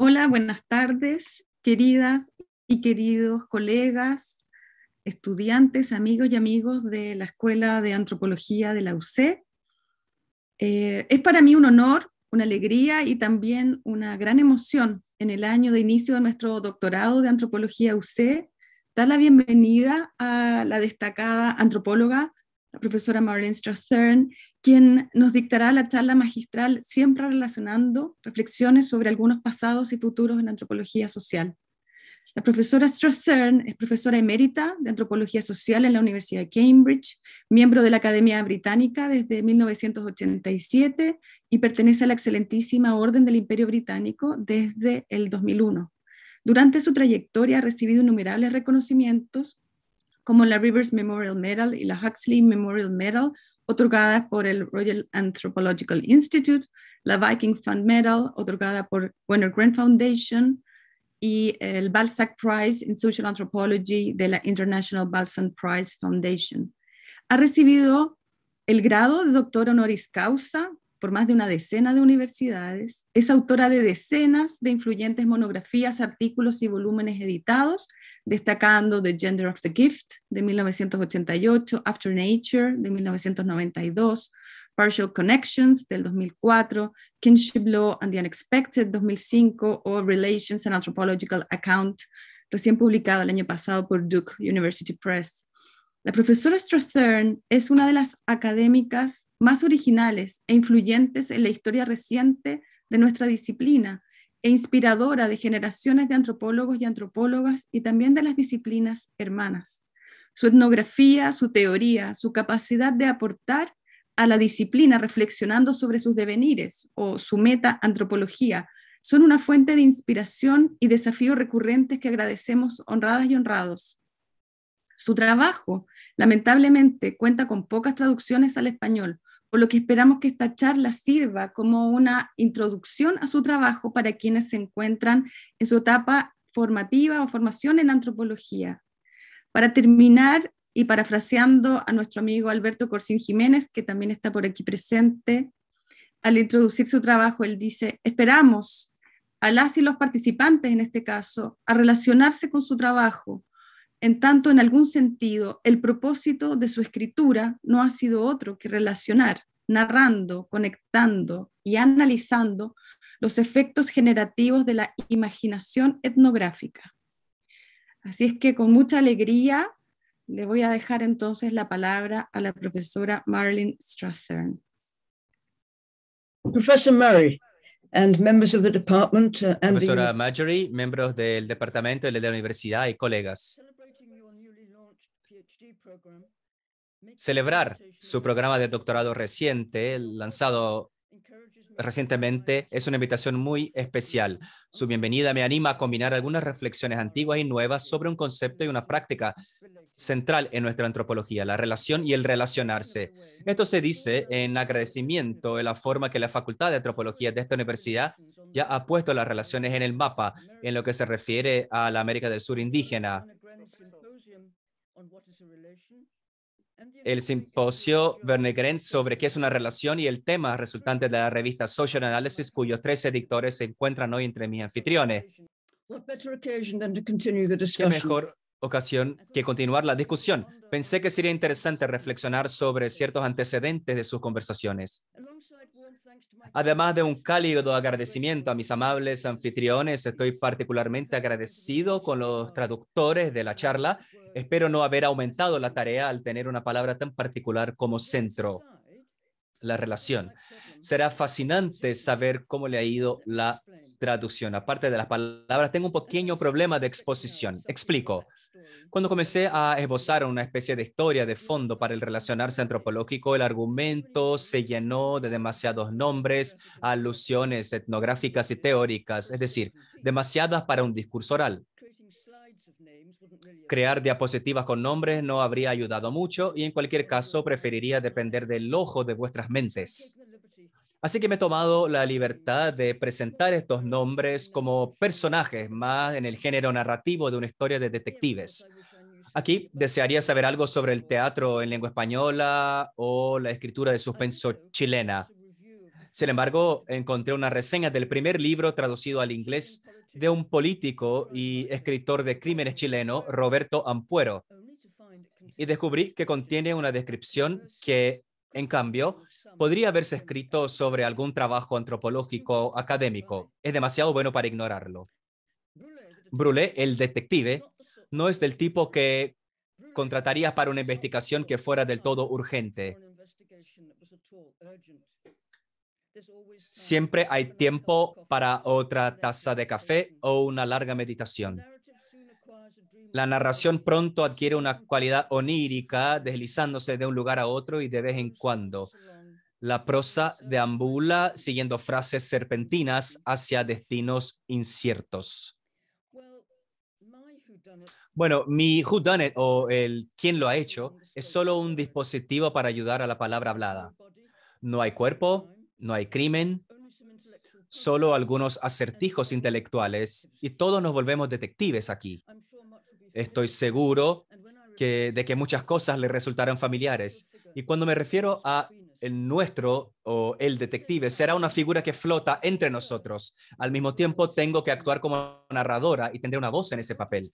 Hola, buenas tardes, queridas y queridos colegas, estudiantes, amigos y amigos de la Escuela de Antropología de la UC. Eh, es para mí un honor, una alegría y también una gran emoción en el año de inicio de nuestro doctorado de Antropología UC dar la bienvenida a la destacada antropóloga la profesora Maureen Strathern, quien nos dictará la charla magistral siempre relacionando reflexiones sobre algunos pasados y futuros en antropología social. La profesora Strathern es profesora emérita de antropología social en la Universidad de Cambridge, miembro de la Academia Británica desde 1987 y pertenece a la excelentísima Orden del Imperio Británico desde el 2001. Durante su trayectoria ha recibido innumerables reconocimientos como la Rivers Memorial Medal y la Huxley Memorial Medal, otorgada por el Royal Anthropological Institute, la Viking Fund Medal, otorgada por Werner Grant Foundation, y el Balzac Prize in Social Anthropology de la International Balzac Prize Foundation. Ha recibido el grado de doctor honoris causa por más de una decena de universidades, es autora de decenas de influyentes monografías, artículos y volúmenes editados, destacando The Gender of the Gift de 1988, After Nature de 1992, Partial Connections del 2004, Kinship Law and the Unexpected 2005 o Relations and Anthropological Account, recién publicado el año pasado por Duke University Press la profesora Strathern es una de las académicas más originales e influyentes en la historia reciente de nuestra disciplina e inspiradora de generaciones de antropólogos y antropólogas y también de las disciplinas hermanas. Su etnografía, su teoría, su capacidad de aportar a la disciplina reflexionando sobre sus devenires o su meta antropología son una fuente de inspiración y desafíos recurrentes que agradecemos honradas y honrados su trabajo, lamentablemente, cuenta con pocas traducciones al español, por lo que esperamos que esta charla sirva como una introducción a su trabajo para quienes se encuentran en su etapa formativa o formación en antropología. Para terminar, y parafraseando a nuestro amigo Alberto Corsín Jiménez, que también está por aquí presente, al introducir su trabajo, él dice, esperamos a las y los participantes en este caso a relacionarse con su trabajo, en tanto, en algún sentido, el propósito de su escritura no ha sido otro que relacionar, narrando, conectando y analizando los efectos generativos de la imaginación etnográfica. Así es que con mucha alegría le voy a dejar entonces la palabra a la profesora Marilyn Strasser. Murray and members of the department uh, and Profesora Marjorie, miembros del departamento de la universidad y colegas. Celebrar su programa de doctorado reciente, lanzado recientemente, es una invitación muy especial. Su bienvenida me anima a combinar algunas reflexiones antiguas y nuevas sobre un concepto y una práctica central en nuestra antropología, la relación y el relacionarse. Esto se dice en agradecimiento de la forma que la Facultad de Antropología de esta universidad ya ha puesto las relaciones en el mapa en lo que se refiere a la América del Sur indígena el simposio vernegren sobre qué es una relación y el tema resultante de la revista Social Analysis, cuyos tres editores se encuentran hoy entre mis anfitriones. ¿Qué mejor ocasión que continuar la discusión. Pensé que sería interesante reflexionar sobre ciertos antecedentes de sus conversaciones. Además de un cálido agradecimiento a mis amables anfitriones, estoy particularmente agradecido con los traductores de la charla. Espero no haber aumentado la tarea al tener una palabra tan particular como centro, la relación. Será fascinante saber cómo le ha ido la traducción. Aparte de las palabras, tengo un pequeño problema de exposición. Explico cuando comencé a esbozar una especie de historia de fondo para el relacionarse antropológico, el argumento se llenó de demasiados nombres, alusiones etnográficas y teóricas, es decir, demasiadas para un discurso oral. Crear diapositivas con nombres no habría ayudado mucho y en cualquier caso preferiría depender del ojo de vuestras mentes. Así que me he tomado la libertad de presentar estos nombres como personajes más en el género narrativo de una historia de detectives. Aquí desearía saber algo sobre el teatro en lengua española o la escritura de suspenso chilena. Sin embargo, encontré una reseña del primer libro traducido al inglés de un político y escritor de crímenes chileno, Roberto Ampuero, y descubrí que contiene una descripción que, en cambio, podría haberse escrito sobre algún trabajo antropológico académico. Es demasiado bueno para ignorarlo. Brulé, el detective, no es del tipo que contrataría para una investigación que fuera del todo urgente. Siempre hay tiempo para otra taza de café o una larga meditación. La narración pronto adquiere una cualidad onírica, deslizándose de un lugar a otro y de vez en cuando. La prosa deambula siguiendo frases serpentinas hacia destinos inciertos. Bueno, mi Who Done It o el quién lo ha hecho es solo un dispositivo para ayudar a la palabra hablada. No hay cuerpo, no hay crimen, solo algunos acertijos intelectuales y todos nos volvemos detectives aquí. Estoy seguro que, de que muchas cosas le resultarán familiares. Y cuando me refiero a el nuestro o el detective será una figura que flota entre nosotros. Al mismo tiempo, tengo que actuar como narradora y tendré una voz en ese papel.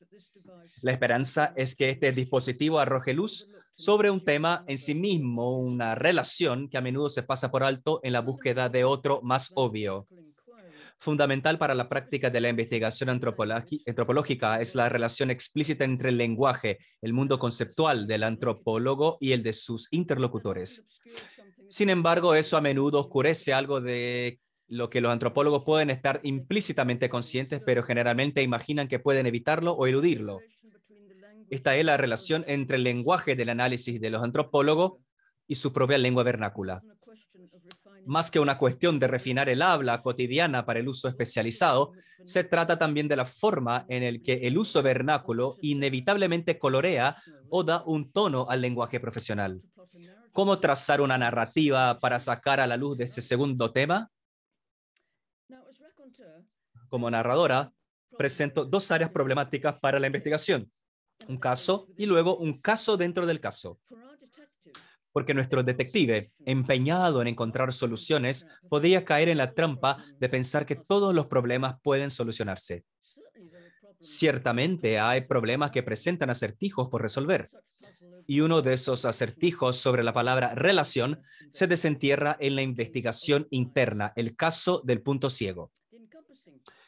La esperanza es que este dispositivo arroje luz sobre un tema en sí mismo, una relación que a menudo se pasa por alto en la búsqueda de otro más obvio. Fundamental para la práctica de la investigación antropológica es la relación explícita entre el lenguaje, el mundo conceptual del antropólogo y el de sus interlocutores. Sin embargo, eso a menudo oscurece algo de lo que los antropólogos pueden estar implícitamente conscientes, pero generalmente imaginan que pueden evitarlo o eludirlo. Esta es la relación entre el lenguaje del análisis de los antropólogos y su propia lengua vernácula. Más que una cuestión de refinar el habla cotidiana para el uso especializado, se trata también de la forma en el que el uso vernáculo inevitablemente colorea o da un tono al lenguaje profesional cómo trazar una narrativa para sacar a la luz de este segundo tema. Como narradora, presento dos áreas problemáticas para la investigación. Un caso y luego un caso dentro del caso. Porque nuestro detective, empeñado en encontrar soluciones, podría caer en la trampa de pensar que todos los problemas pueden solucionarse. Ciertamente hay problemas que presentan acertijos por resolver, y uno de esos acertijos sobre la palabra relación se desentierra en la investigación interna, el caso del punto ciego.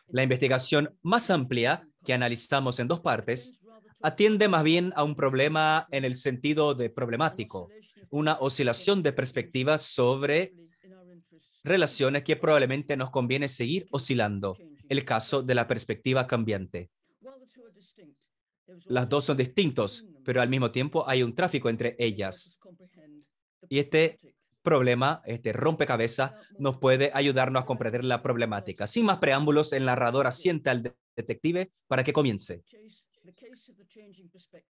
La investigación más amplia, que analizamos en dos partes, atiende más bien a un problema en el sentido de problemático, una oscilación de perspectivas sobre relaciones que probablemente nos conviene seguir oscilando, el caso de la perspectiva cambiante. Las dos son distintos, pero al mismo tiempo hay un tráfico entre ellas. Y este problema, este rompecabezas, nos puede ayudarnos a comprender la problemática. Sin más preámbulos, el narrador asiente al detective para que comience.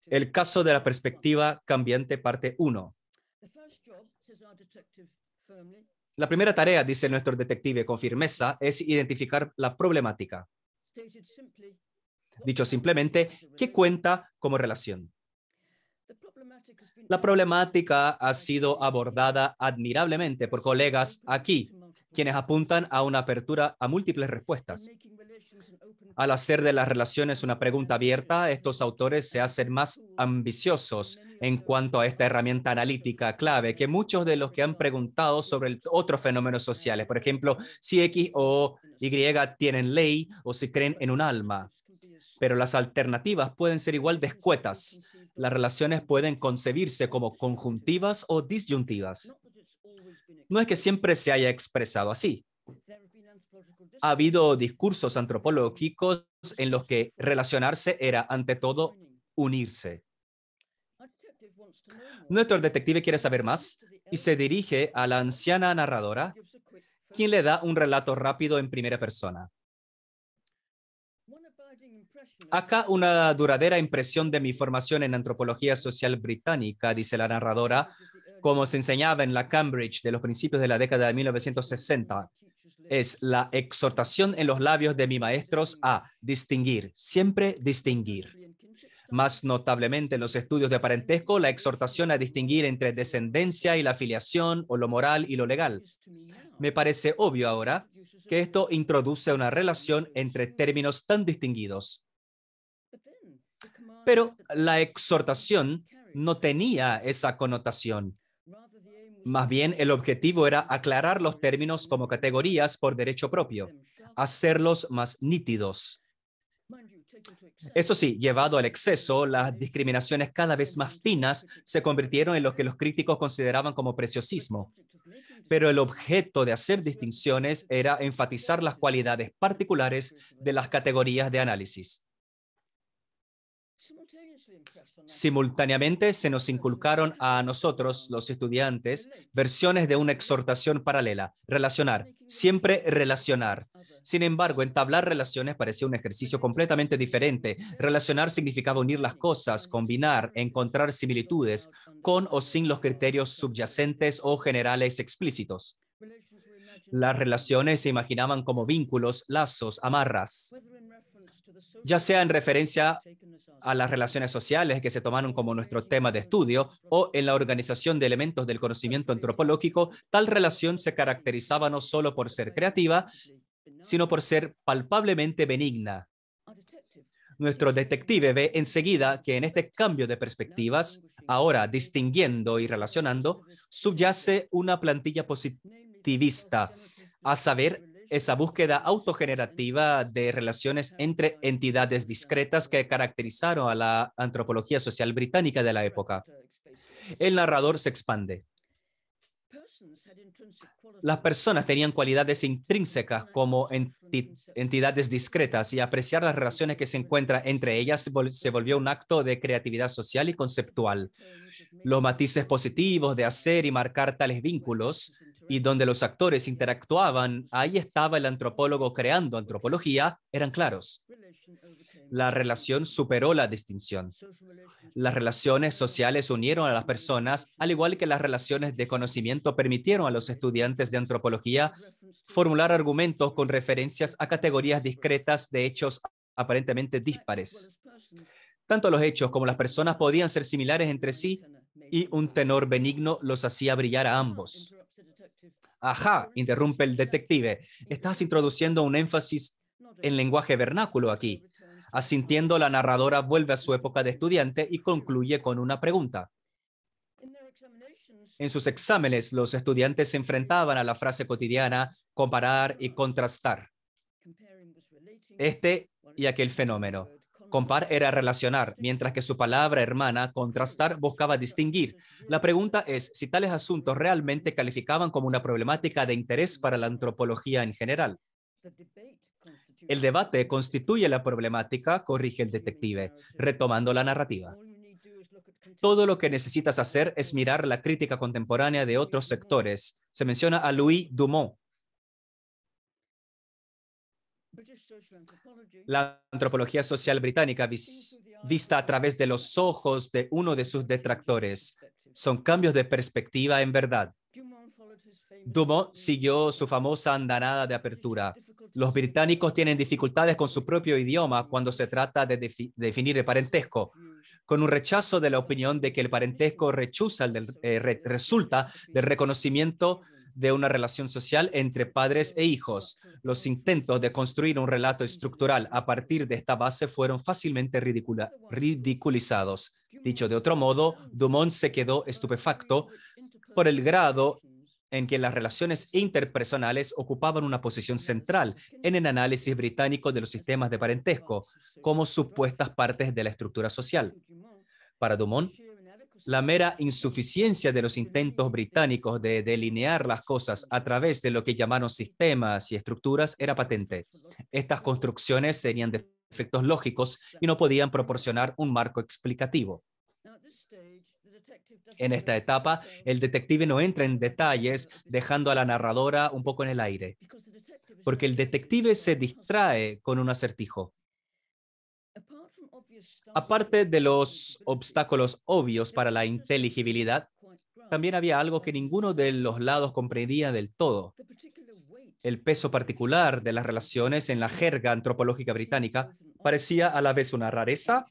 El caso de la perspectiva cambiante, parte 1. La primera tarea, dice nuestro detective con firmeza, es identificar la problemática. Dicho simplemente, ¿qué cuenta como relación? La problemática ha sido abordada admirablemente por colegas aquí, quienes apuntan a una apertura a múltiples respuestas. Al hacer de las relaciones una pregunta abierta, estos autores se hacen más ambiciosos en cuanto a esta herramienta analítica clave que muchos de los que han preguntado sobre otros fenómenos sociales, por ejemplo, si X o Y tienen ley o si creen en un alma pero las alternativas pueden ser igual de Las relaciones pueden concebirse como conjuntivas o disyuntivas. No es que siempre se haya expresado así. Ha habido discursos antropológicos en los que relacionarse era, ante todo, unirse. Nuestro detective quiere saber más y se dirige a la anciana narradora, quien le da un relato rápido en primera persona. Acá una duradera impresión de mi formación en antropología social británica, dice la narradora, como se enseñaba en la Cambridge de los principios de la década de 1960, es la exhortación en los labios de mis maestros a distinguir, siempre distinguir. Más notablemente en los estudios de parentesco, la exhortación a distinguir entre descendencia y la filiación o lo moral y lo legal. Me parece obvio ahora que esto introduce una relación entre términos tan distinguidos. Pero la exhortación no tenía esa connotación. Más bien, el objetivo era aclarar los términos como categorías por derecho propio, hacerlos más nítidos. Eso sí, llevado al exceso, las discriminaciones cada vez más finas se convirtieron en lo que los críticos consideraban como preciosismo. Pero el objeto de hacer distinciones era enfatizar las cualidades particulares de las categorías de análisis. Simultáneamente se nos inculcaron a nosotros, los estudiantes, versiones de una exhortación paralela, relacionar, siempre relacionar. Sin embargo, entablar relaciones parecía un ejercicio completamente diferente. Relacionar significaba unir las cosas, combinar, encontrar similitudes, con o sin los criterios subyacentes o generales explícitos. Las relaciones se imaginaban como vínculos, lazos, amarras ya sea en referencia a las relaciones sociales que se tomaron como nuestro tema de estudio o en la organización de elementos del conocimiento antropológico, tal relación se caracterizaba no solo por ser creativa, sino por ser palpablemente benigna. Nuestro detective ve enseguida que en este cambio de perspectivas, ahora distinguiendo y relacionando, subyace una plantilla positivista, a saber, esa búsqueda autogenerativa de relaciones entre entidades discretas que caracterizaron a la antropología social británica de la época. El narrador se expande. Las personas tenían cualidades intrínsecas como entidades discretas y apreciar las relaciones que se encuentran entre ellas se volvió un acto de creatividad social y conceptual. Los matices positivos de hacer y marcar tales vínculos y donde los actores interactuaban, ahí estaba el antropólogo creando antropología, eran claros. La relación superó la distinción. Las relaciones sociales unieron a las personas, al igual que las relaciones de conocimiento permitieron a los estudiantes de antropología formular argumentos con referencias a categorías discretas de hechos aparentemente dispares. Tanto los hechos como las personas podían ser similares entre sí y un tenor benigno los hacía brillar a ambos. Ajá, interrumpe el detective. Estás introduciendo un énfasis en lenguaje vernáculo aquí. Asintiendo, la narradora vuelve a su época de estudiante y concluye con una pregunta. En sus exámenes, los estudiantes se enfrentaban a la frase cotidiana comparar y contrastar este y aquel fenómeno. Compar era relacionar, mientras que su palabra hermana, contrastar, buscaba distinguir. La pregunta es si tales asuntos realmente calificaban como una problemática de interés para la antropología en general. El debate constituye la problemática, corrige el detective, retomando la narrativa. Todo lo que necesitas hacer es mirar la crítica contemporánea de otros sectores. Se menciona a Louis Dumont, La antropología social británica vista a través de los ojos de uno de sus detractores. Son cambios de perspectiva en verdad. Dumont siguió su famosa andanada de apertura. Los británicos tienen dificultades con su propio idioma cuando se trata de, definir el parentesco, con un rechazo de la opinión de que el parentesco el eh, resulta del reconocimiento de una relación social entre padres e hijos. Los intentos de construir un relato estructural a partir de esta base fueron fácilmente ridiculizados. Dicho de otro modo, Dumont se quedó estupefacto por el grado en que las relaciones interpersonales ocupaban una posición central en el análisis británico de los sistemas de parentesco como supuestas partes de la estructura social. Para Dumont, la mera insuficiencia de los intentos británicos de delinear las cosas a través de lo que llamaron sistemas y estructuras era patente. Estas construcciones tenían defectos lógicos y no podían proporcionar un marco explicativo. En esta etapa, el detective no entra en detalles, dejando a la narradora un poco en el aire, porque el detective se distrae con un acertijo. Aparte de los obstáculos obvios para la inteligibilidad, también había algo que ninguno de los lados comprendía del todo. El peso particular de las relaciones en la jerga antropológica británica parecía a la vez una rareza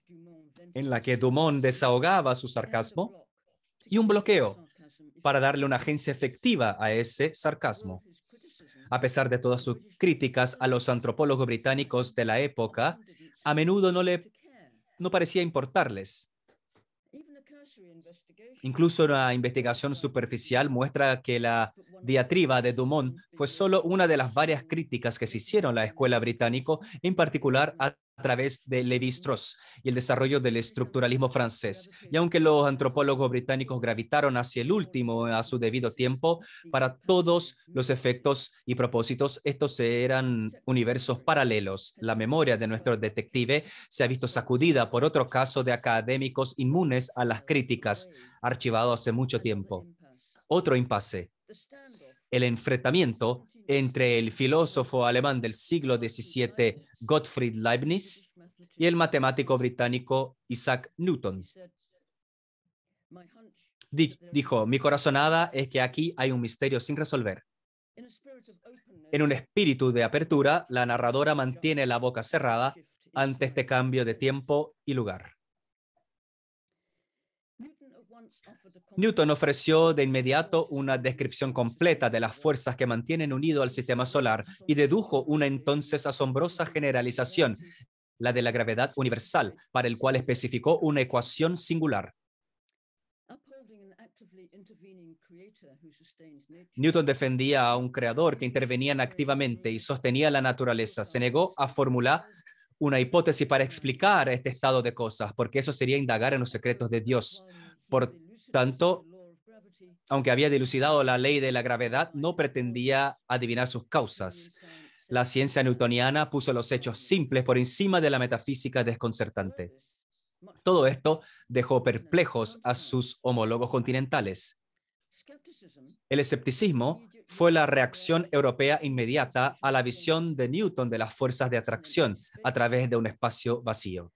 en la que Dumont desahogaba su sarcasmo y un bloqueo para darle una agencia efectiva a ese sarcasmo. A pesar de todas sus críticas a los antropólogos británicos de la época, a menudo no le no parecía importarles. Incluso una investigación superficial muestra que la diatriba de Dumont fue solo una de las varias críticas que se hicieron a la escuela británico, en particular a través de lévi strauss y el desarrollo del estructuralismo francés. Y aunque los antropólogos británicos gravitaron hacia el último a su debido tiempo, para todos los efectos y propósitos, estos eran universos paralelos. La memoria de nuestro detective se ha visto sacudida por otro caso de académicos inmunes a las críticas, archivado hace mucho tiempo. Otro impasse el enfrentamiento entre el filósofo alemán del siglo XVII Gottfried Leibniz y el matemático británico Isaac Newton. dijo, mi corazonada es que aquí hay un misterio sin resolver. En un espíritu de apertura, la narradora mantiene la boca cerrada ante este cambio de tiempo y lugar. Newton ofreció de inmediato una descripción completa de las fuerzas que mantienen unido al sistema solar y dedujo una entonces asombrosa generalización, la de la gravedad universal, para el cual especificó una ecuación singular. Newton defendía a un creador que intervenía activamente y sostenía la naturaleza. Se negó a formular una hipótesis para explicar este estado de cosas, porque eso sería indagar en los secretos de Dios. Por tanto, aunque había dilucidado la ley de la gravedad, no pretendía adivinar sus causas. La ciencia newtoniana puso los hechos simples por encima de la metafísica desconcertante. Todo esto dejó perplejos a sus homólogos continentales. El escepticismo fue la reacción europea inmediata a la visión de Newton de las fuerzas de atracción a través de un espacio vacío.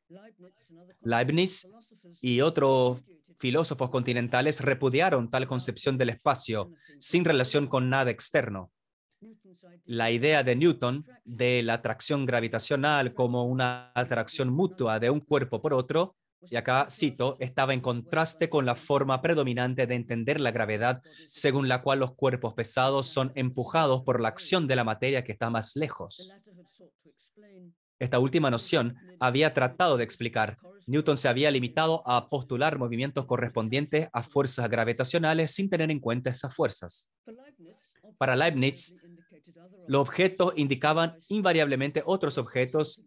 Leibniz y otros filósofos continentales repudiaron tal concepción del espacio sin relación con nada externo. La idea de Newton de la atracción gravitacional como una atracción mutua de un cuerpo por otro, y acá cito, estaba en contraste con la forma predominante de entender la gravedad, según la cual los cuerpos pesados son empujados por la acción de la materia que está más lejos. Esta última noción había tratado de explicar. Newton se había limitado a postular movimientos correspondientes a fuerzas gravitacionales sin tener en cuenta esas fuerzas. Para Leibniz, los objetos indicaban invariablemente otros objetos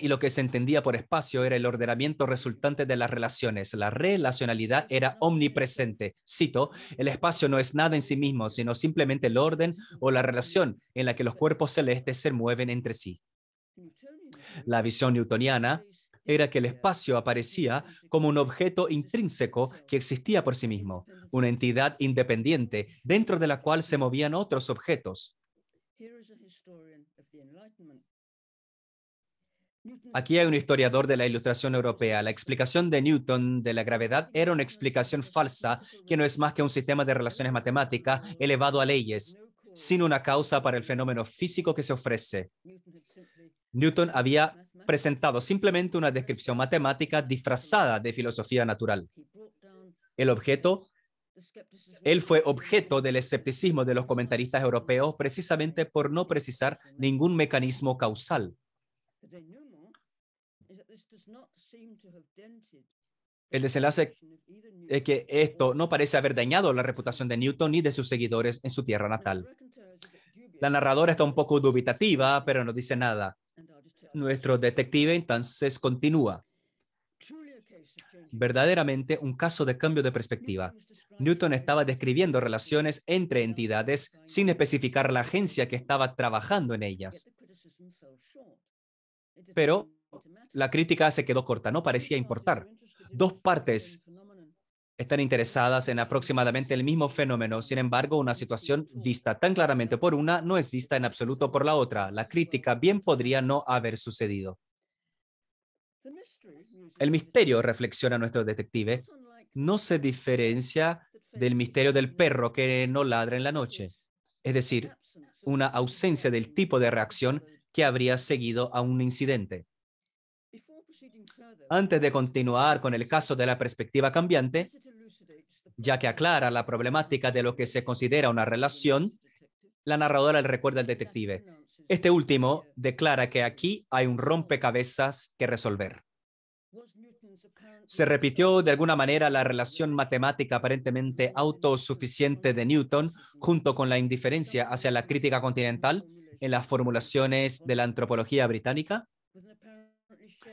y lo que se entendía por espacio era el ordenamiento resultante de las relaciones. La relacionalidad era omnipresente. Cito, el espacio no es nada en sí mismo, sino simplemente el orden o la relación en la que los cuerpos celestes se mueven entre sí. La visión newtoniana era que el espacio aparecía como un objeto intrínseco que existía por sí mismo, una entidad independiente dentro de la cual se movían otros objetos. Aquí hay un historiador de la Ilustración Europea. La explicación de Newton de la gravedad era una explicación falsa que no es más que un sistema de relaciones matemáticas elevado a leyes, sin una causa para el fenómeno físico que se ofrece. Newton había presentado simplemente una descripción matemática disfrazada de filosofía natural. El objeto, él fue objeto del escepticismo de los comentaristas europeos precisamente por no precisar ningún mecanismo causal. El desenlace es que esto no parece haber dañado la reputación de Newton ni de sus seguidores en su tierra natal. La narradora está un poco dubitativa, pero no dice nada nuestro detective entonces continúa. Verdaderamente un caso de cambio de perspectiva. Newton estaba describiendo relaciones entre entidades sin especificar la agencia que estaba trabajando en ellas. Pero la crítica se quedó corta, no parecía importar. Dos partes están interesadas en aproximadamente el mismo fenómeno. Sin embargo, una situación vista tan claramente por una no es vista en absoluto por la otra. La crítica bien podría no haber sucedido. El misterio, reflexiona nuestro detective, no se diferencia del misterio del perro que no ladra en la noche, es decir, una ausencia del tipo de reacción que habría seguido a un incidente. Antes de continuar con el caso de la perspectiva cambiante, ya que aclara la problemática de lo que se considera una relación, la narradora le recuerda al detective. Este último declara que aquí hay un rompecabezas que resolver. Se repitió de alguna manera la relación matemática aparentemente autosuficiente de Newton junto con la indiferencia hacia la crítica continental en las formulaciones de la antropología británica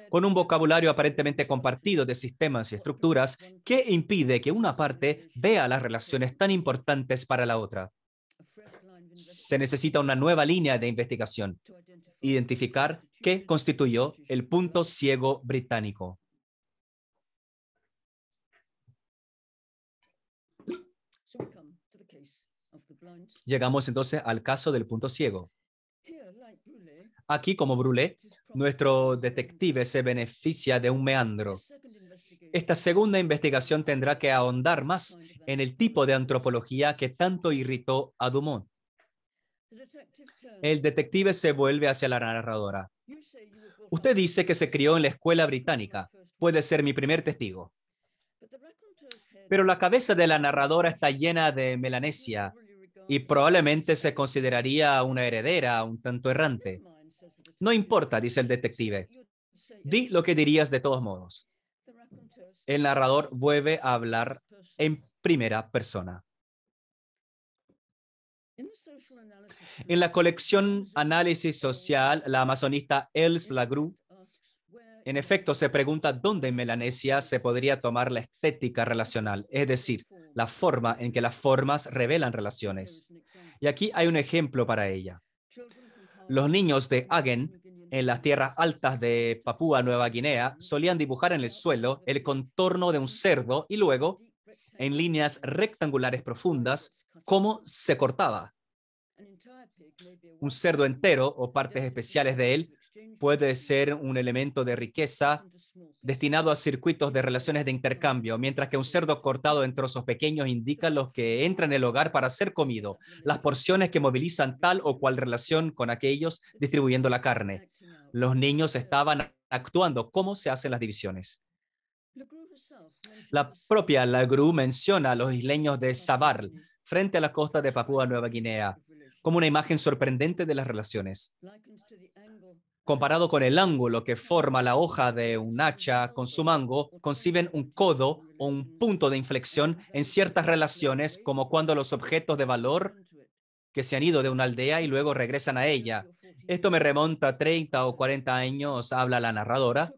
con un vocabulario aparentemente compartido de sistemas y estructuras que impide que una parte vea las relaciones tan importantes para la otra. Se necesita una nueva línea de investigación, identificar qué constituyó el punto ciego británico. Llegamos entonces al caso del punto ciego. Aquí, como Brulé, nuestro detective se beneficia de un meandro. Esta segunda investigación tendrá que ahondar más en el tipo de antropología que tanto irritó a Dumont. El detective se vuelve hacia la narradora. Usted dice que se crió en la escuela británica. Puede ser mi primer testigo. Pero la cabeza de la narradora está llena de melanesia y probablemente se consideraría una heredera un tanto errante. No importa, dice el detective. Di lo que dirías de todos modos. El narrador vuelve a hablar en primera persona. En la colección Análisis Social, la amazonista Els Lagru, en efecto, se pregunta dónde en Melanesia se podría tomar la estética relacional, es decir, la forma en que las formas revelan relaciones. Y aquí hay un ejemplo para ella. Los niños de Agen, en las tierras altas de Papúa Nueva Guinea, solían dibujar en el suelo el contorno de un cerdo y luego, en líneas rectangulares profundas, cómo se cortaba. Un cerdo entero o partes especiales de él puede ser un elemento de riqueza destinado a circuitos de relaciones de intercambio, mientras que un cerdo cortado en trozos pequeños indica los que entran en el hogar para ser comido, las porciones que movilizan tal o cual relación con aquellos distribuyendo la carne. Los niños estaban actuando cómo se hacen las divisiones. La propia Lagru menciona a los isleños de Zabar frente a la costa de Papúa Nueva Guinea, como una imagen sorprendente de las relaciones comparado con el ángulo que forma la hoja de un hacha con su mango, conciben un codo o un punto de inflexión en ciertas relaciones, como cuando los objetos de valor que se han ido de una aldea y luego regresan a ella. Esto me remonta a 30 o 40 años, habla la narradora,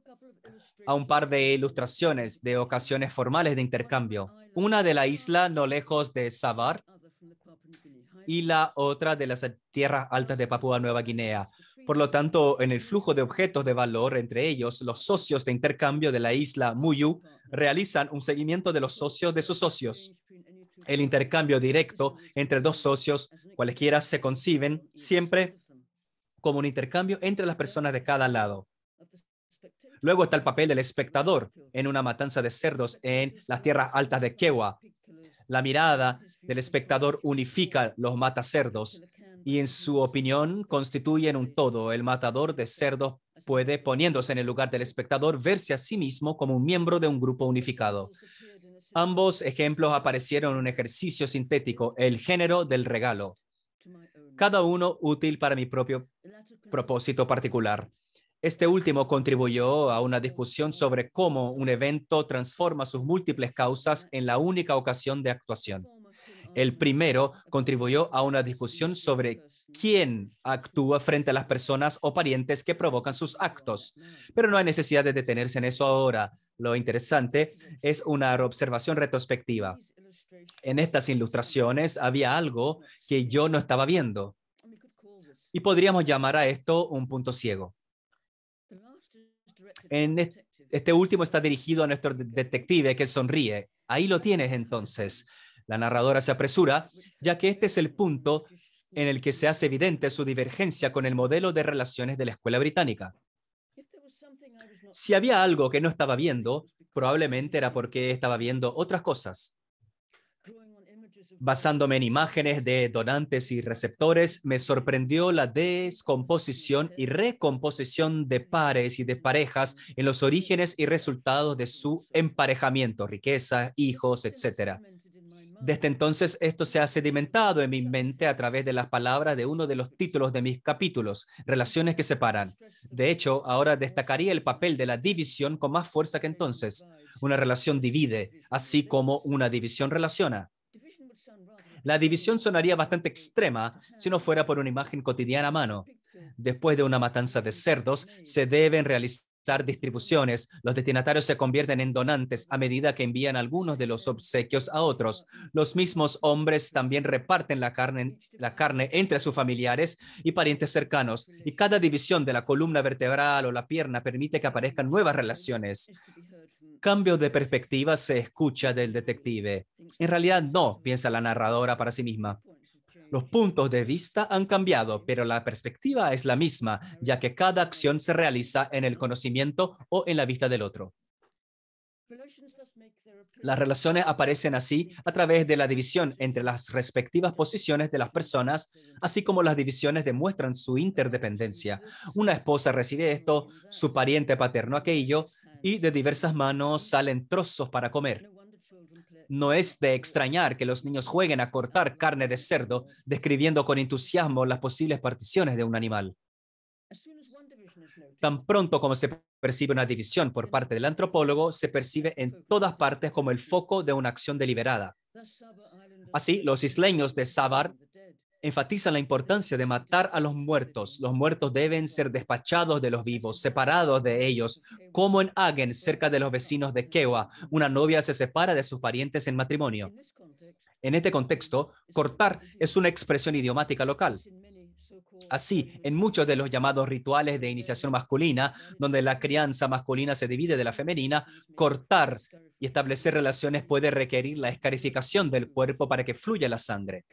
a un par de ilustraciones de ocasiones formales de intercambio. Una de la isla no lejos de Savar y la otra de las tierras altas de Papúa Nueva Guinea. Por lo tanto, en el flujo de objetos de valor entre ellos, los socios de intercambio de la isla Muyu realizan un seguimiento de los socios de sus socios. El intercambio directo entre dos socios, cualesquiera se conciben, siempre como un intercambio entre las personas de cada lado. Luego está el papel del espectador en una matanza de cerdos en las tierras altas de Kewa. La mirada del espectador unifica los matacerdos y en su opinión constituyen un todo. El matador de cerdos puede, poniéndose en el lugar del espectador, verse a sí mismo como un miembro de un grupo unificado. Ambos ejemplos aparecieron en un ejercicio sintético, el género del regalo, cada uno útil para mi propio propósito particular. Este último contribuyó a una discusión sobre cómo un evento transforma sus múltiples causas en la única ocasión de actuación. El primero contribuyó a una discusión sobre quién actúa frente a las personas o parientes que provocan sus actos. Pero no hay necesidad de detenerse en eso ahora. Lo interesante es una observación retrospectiva. En estas ilustraciones había algo que yo no estaba viendo. Y podríamos llamar a esto un punto ciego. este último está dirigido a nuestro detective que sonríe. Ahí lo tienes entonces. La narradora se apresura, ya que este es el punto en el que se hace evidente su divergencia con el modelo de relaciones de la escuela británica. Si había algo que no estaba viendo, probablemente era porque estaba viendo otras cosas. Basándome en imágenes de donantes y receptores, me sorprendió la descomposición y recomposición de pares y de parejas en los orígenes y resultados de su emparejamiento, riqueza, hijos, etc. Desde entonces esto se ha sedimentado en mi mente a través de las palabras de uno de los títulos de mis capítulos, Relaciones que separan. De hecho, ahora destacaría el papel de la división con más fuerza que entonces. Una relación divide, así como una división relaciona. La división sonaría bastante extrema si no fuera por una imagen cotidiana a mano. Después de una matanza de cerdos, se deben realizar distribuciones. Los destinatarios se convierten en donantes a medida que envían algunos de los obsequios a otros. Los mismos hombres también reparten la carne, la carne entre sus familiares y parientes cercanos, y cada división de la columna vertebral o la pierna permite que aparezcan nuevas relaciones. Cambio de perspectiva se escucha del detective. En realidad no, piensa la narradora para sí misma. Los puntos de vista han cambiado, pero la perspectiva es la misma, ya que cada acción se realiza en el conocimiento o en la vista del otro. Las relaciones aparecen así a través de la división entre las respectivas posiciones de las personas, así como las divisiones demuestran su interdependencia. Una esposa recibe esto, su pariente paterno aquello, y de diversas manos salen trozos para comer. No es de extrañar que los niños jueguen a cortar carne de cerdo, describiendo con entusiasmo las posibles particiones de un animal. Tan pronto como se percibe una división por parte del antropólogo, se percibe en todas partes como el foco de una acción deliberada. Así, los isleños de Sabar enfatizan la importancia de matar a los muertos. Los muertos deben ser despachados de los vivos, separados de ellos, como en Hagen, cerca de los vecinos de Kewa. Una novia se separa de sus parientes en matrimonio. En este contexto, cortar es una expresión idiomática local. Así, en muchos de los llamados rituales de iniciación masculina, donde la crianza masculina se divide de la femenina, cortar y establecer relaciones puede requerir la escarificación del cuerpo para que fluya la sangre.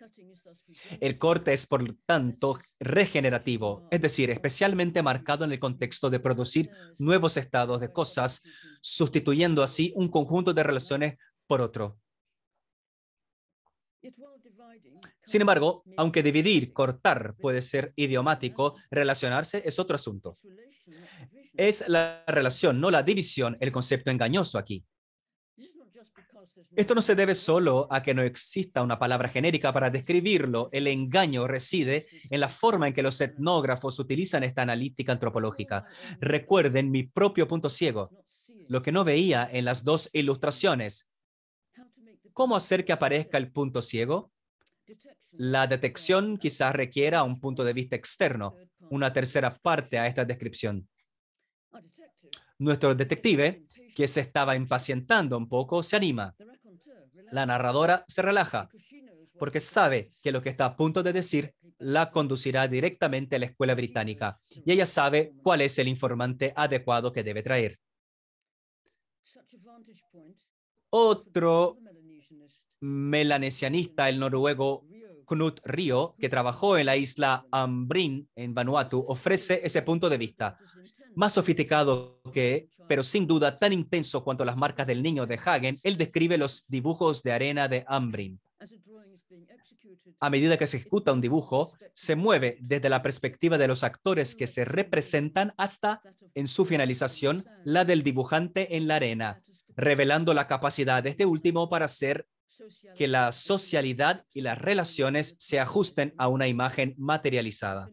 El corte es, por tanto, regenerativo, es decir, especialmente marcado en el contexto de producir nuevos estados de cosas, sustituyendo así un conjunto de relaciones por otro. Sin embargo, aunque dividir, cortar puede ser idiomático, relacionarse es otro asunto. Es la relación, no la división, el concepto engañoso aquí. Esto no se debe solo a que no exista una palabra genérica para describirlo. El engaño reside en la forma en que los etnógrafos utilizan esta analítica antropológica. Ah, Recuerden mi propio punto ciego, lo que no veía en las dos ilustraciones. ¿Cómo hacer que aparezca el punto ciego? La detección quizás requiera un punto de vista externo, una tercera parte a esta descripción. Oh, Nuestro detective que se estaba impacientando un poco, se anima. La narradora se relaja porque sabe que lo que está a punto de decir la conducirá directamente a la escuela británica y ella sabe cuál es el informante adecuado que debe traer. Otro melanesianista, el noruego Knut Río, que trabajó en la isla Ambrin, en Vanuatu, ofrece ese punto de vista más sofisticado que, pero sin duda tan intenso cuanto las marcas del niño de Hagen, él describe los dibujos de arena de Ambrin. A medida que se ejecuta un dibujo, se mueve desde la perspectiva de los actores que se representan hasta, en su finalización, la del dibujante en la arena, revelando la capacidad de este último para hacer que la socialidad y las relaciones se ajusten a una imagen materializada.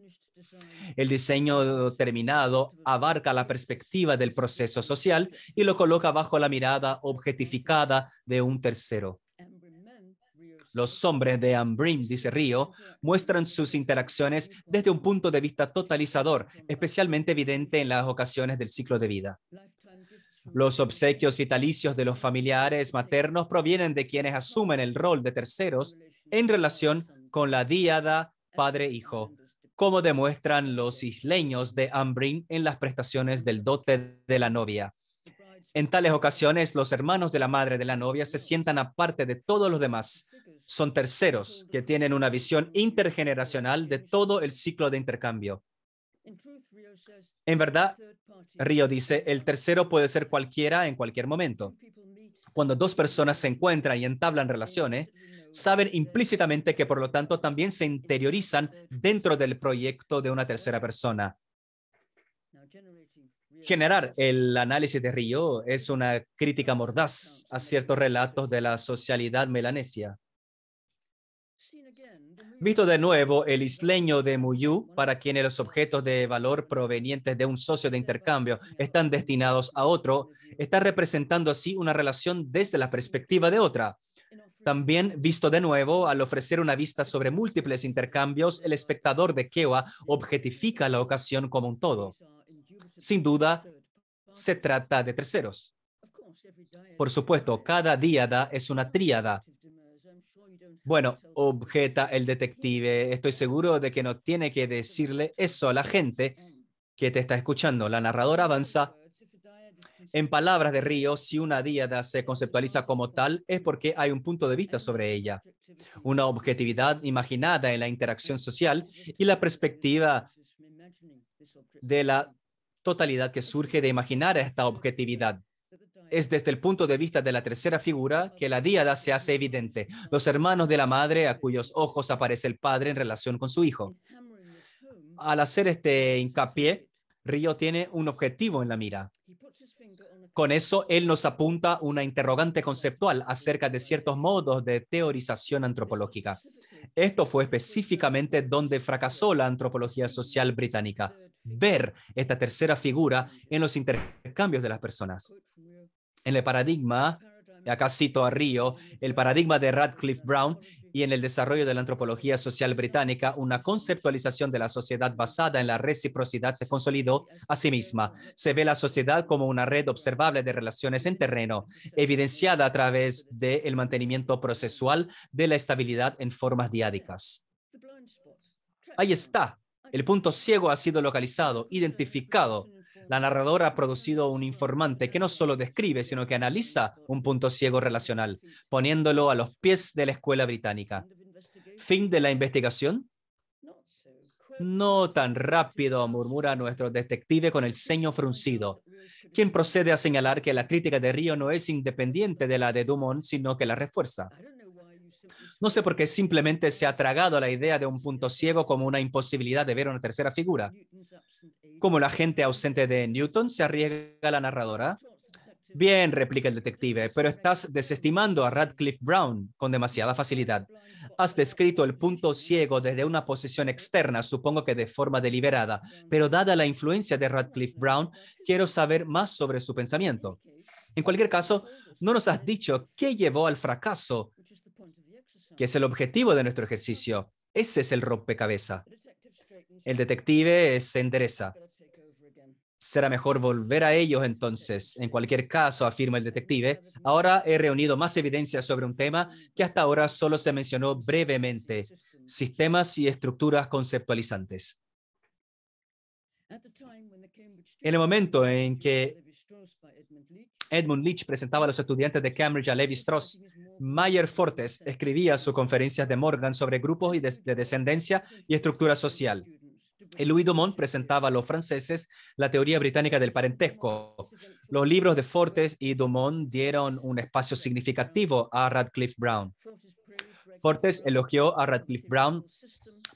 El diseño terminado abarca la perspectiva del proceso social y lo coloca bajo la mirada objetificada de un tercero. Los hombres de Ambrim, dice Río, muestran sus interacciones desde un punto de vista totalizador, especialmente evidente en las ocasiones del ciclo de vida. Los obsequios y talicios de los familiares maternos provienen de quienes asumen el rol de terceros en relación con la diada padre-hijo, como demuestran los isleños de Ambrin en las prestaciones del dote de la novia. En tales ocasiones, los hermanos de la madre de la novia se sientan aparte de todos los demás. Son terceros que tienen una visión intergeneracional de todo el ciclo de intercambio. En verdad, Río dice, el tercero puede ser cualquiera en cualquier momento. Cuando dos personas se encuentran y entablan relaciones, ¿eh? saben implícitamente que por lo tanto también se interiorizan dentro del proyecto de una tercera persona. Generar el análisis de Río es una crítica mordaz a ciertos relatos de la socialidad melanesia. Visto de nuevo el isleño de Muyu, para quienes los objetos de valor provenientes de un socio de intercambio están destinados a otro, está representando así una relación desde la perspectiva de otra. También, visto de nuevo, al ofrecer una vista sobre múltiples intercambios, el espectador de Kewa objetifica la ocasión como un todo. Sin duda, se trata de terceros. Por supuesto, cada díada es una tríada, bueno, objeta el detective, estoy seguro de que no tiene que decirle eso a la gente mm. que te está escuchando. La narradora avanza. En palabras de Río, si una diada se conceptualiza como tal, es porque hay un punto de vista sobre ella, una objetividad imaginada en la interacción social y la perspectiva de la totalidad que surge de imaginar esta objetividad es desde el punto de vista de la tercera figura que la diada se hace evidente, los hermanos de la madre a cuyos ojos aparece el padre en relación con su hijo. Al hacer este hincapié, Río tiene un objetivo en la mira. Con eso, él nos apunta una interrogante conceptual acerca de ciertos modos de teorización antropológica. Esto fue específicamente donde fracasó la antropología social británica, ver esta tercera figura en los intercambios de las personas en el paradigma, acá cito a Río, el paradigma de Radcliffe Brown y en el desarrollo de la antropología social británica, una conceptualización de la sociedad basada en la reciprocidad se consolidó a sí misma. Se ve la sociedad como una red observable de relaciones en terreno, evidenciada a través del mantenimiento procesual de la estabilidad en formas diádicas. Ahí está. El punto ciego ha sido localizado, identificado, la narradora ha producido un informante que no solo describe, sino que analiza un punto ciego relacional, poniéndolo a los pies de la escuela británica. Fin de la investigación. No tan rápido, murmura nuestro detective con el ceño fruncido, quien procede a señalar que la crítica de Río no es independiente de la de Dumont, sino que la refuerza. No sé por qué simplemente se ha tragado la idea de un punto ciego como una imposibilidad de ver una tercera figura. Como la gente ausente de Newton, se arriesga la narradora. Bien, replica el detective, pero estás desestimando a Radcliffe Brown con demasiada facilidad. Has descrito el punto ciego desde una posición externa, supongo que de forma deliberada, pero dada la influencia de Radcliffe Brown, quiero saber más sobre su pensamiento. En cualquier caso, no nos has dicho qué llevó al fracaso que es el objetivo de nuestro ejercicio. Ese es el rompecabezas. El detective se endereza. Será mejor volver a ellos entonces. En cualquier caso, afirma el detective, ahora he reunido más evidencia sobre un tema que hasta ahora solo se mencionó brevemente, sistemas y estructuras conceptualizantes. En el momento en que Edmund Leach presentaba a los estudiantes de Cambridge a Levi Strauss Mayer Fortes escribía sus conferencias de Morgan sobre grupos de, descendencia y estructura social. Y Louis Dumont presentaba a los franceses la teoría británica del parentesco. Los libros de Fortes y Dumont dieron un espacio significativo a Radcliffe Brown. Fortes elogió a Radcliffe Brown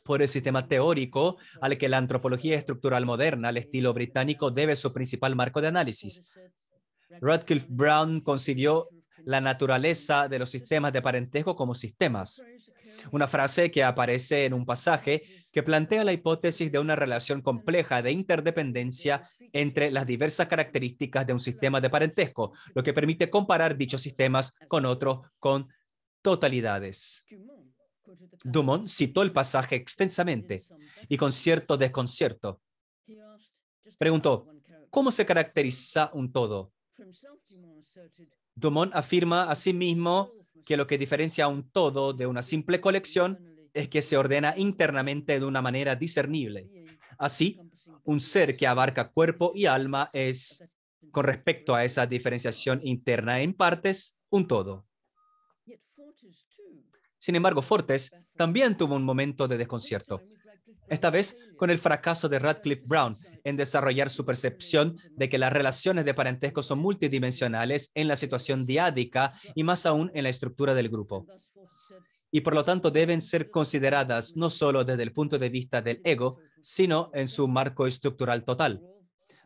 por el sistema teórico al que la antropología estructural moderna, al estilo británico, debe su principal marco de análisis. Radcliffe Brown consiguió la naturaleza de los sistemas de parentesco como sistemas. Una frase que aparece en un pasaje que plantea la hipótesis de una relación compleja de interdependencia entre las diversas características de un sistema de parentesco, lo que permite comparar dichos sistemas con otros con totalidades. Dumont citó el pasaje extensamente y con cierto desconcierto. Preguntó, ¿cómo se caracteriza un todo? Dumont afirma asimismo sí que lo que diferencia a un todo de una simple colección es que se ordena internamente de una manera discernible. Así, un ser que abarca cuerpo y alma es, con respecto a esa diferenciación interna en partes, un todo. Sin embargo, Fortes también tuvo un momento de desconcierto, esta vez con el fracaso de Radcliffe Brown en desarrollar su percepción de que las relaciones de parentesco son multidimensionales en la situación diádica y más aún en la estructura del grupo. Y por lo tanto deben ser consideradas no solo desde el punto de vista del ego, sino en su marco estructural total.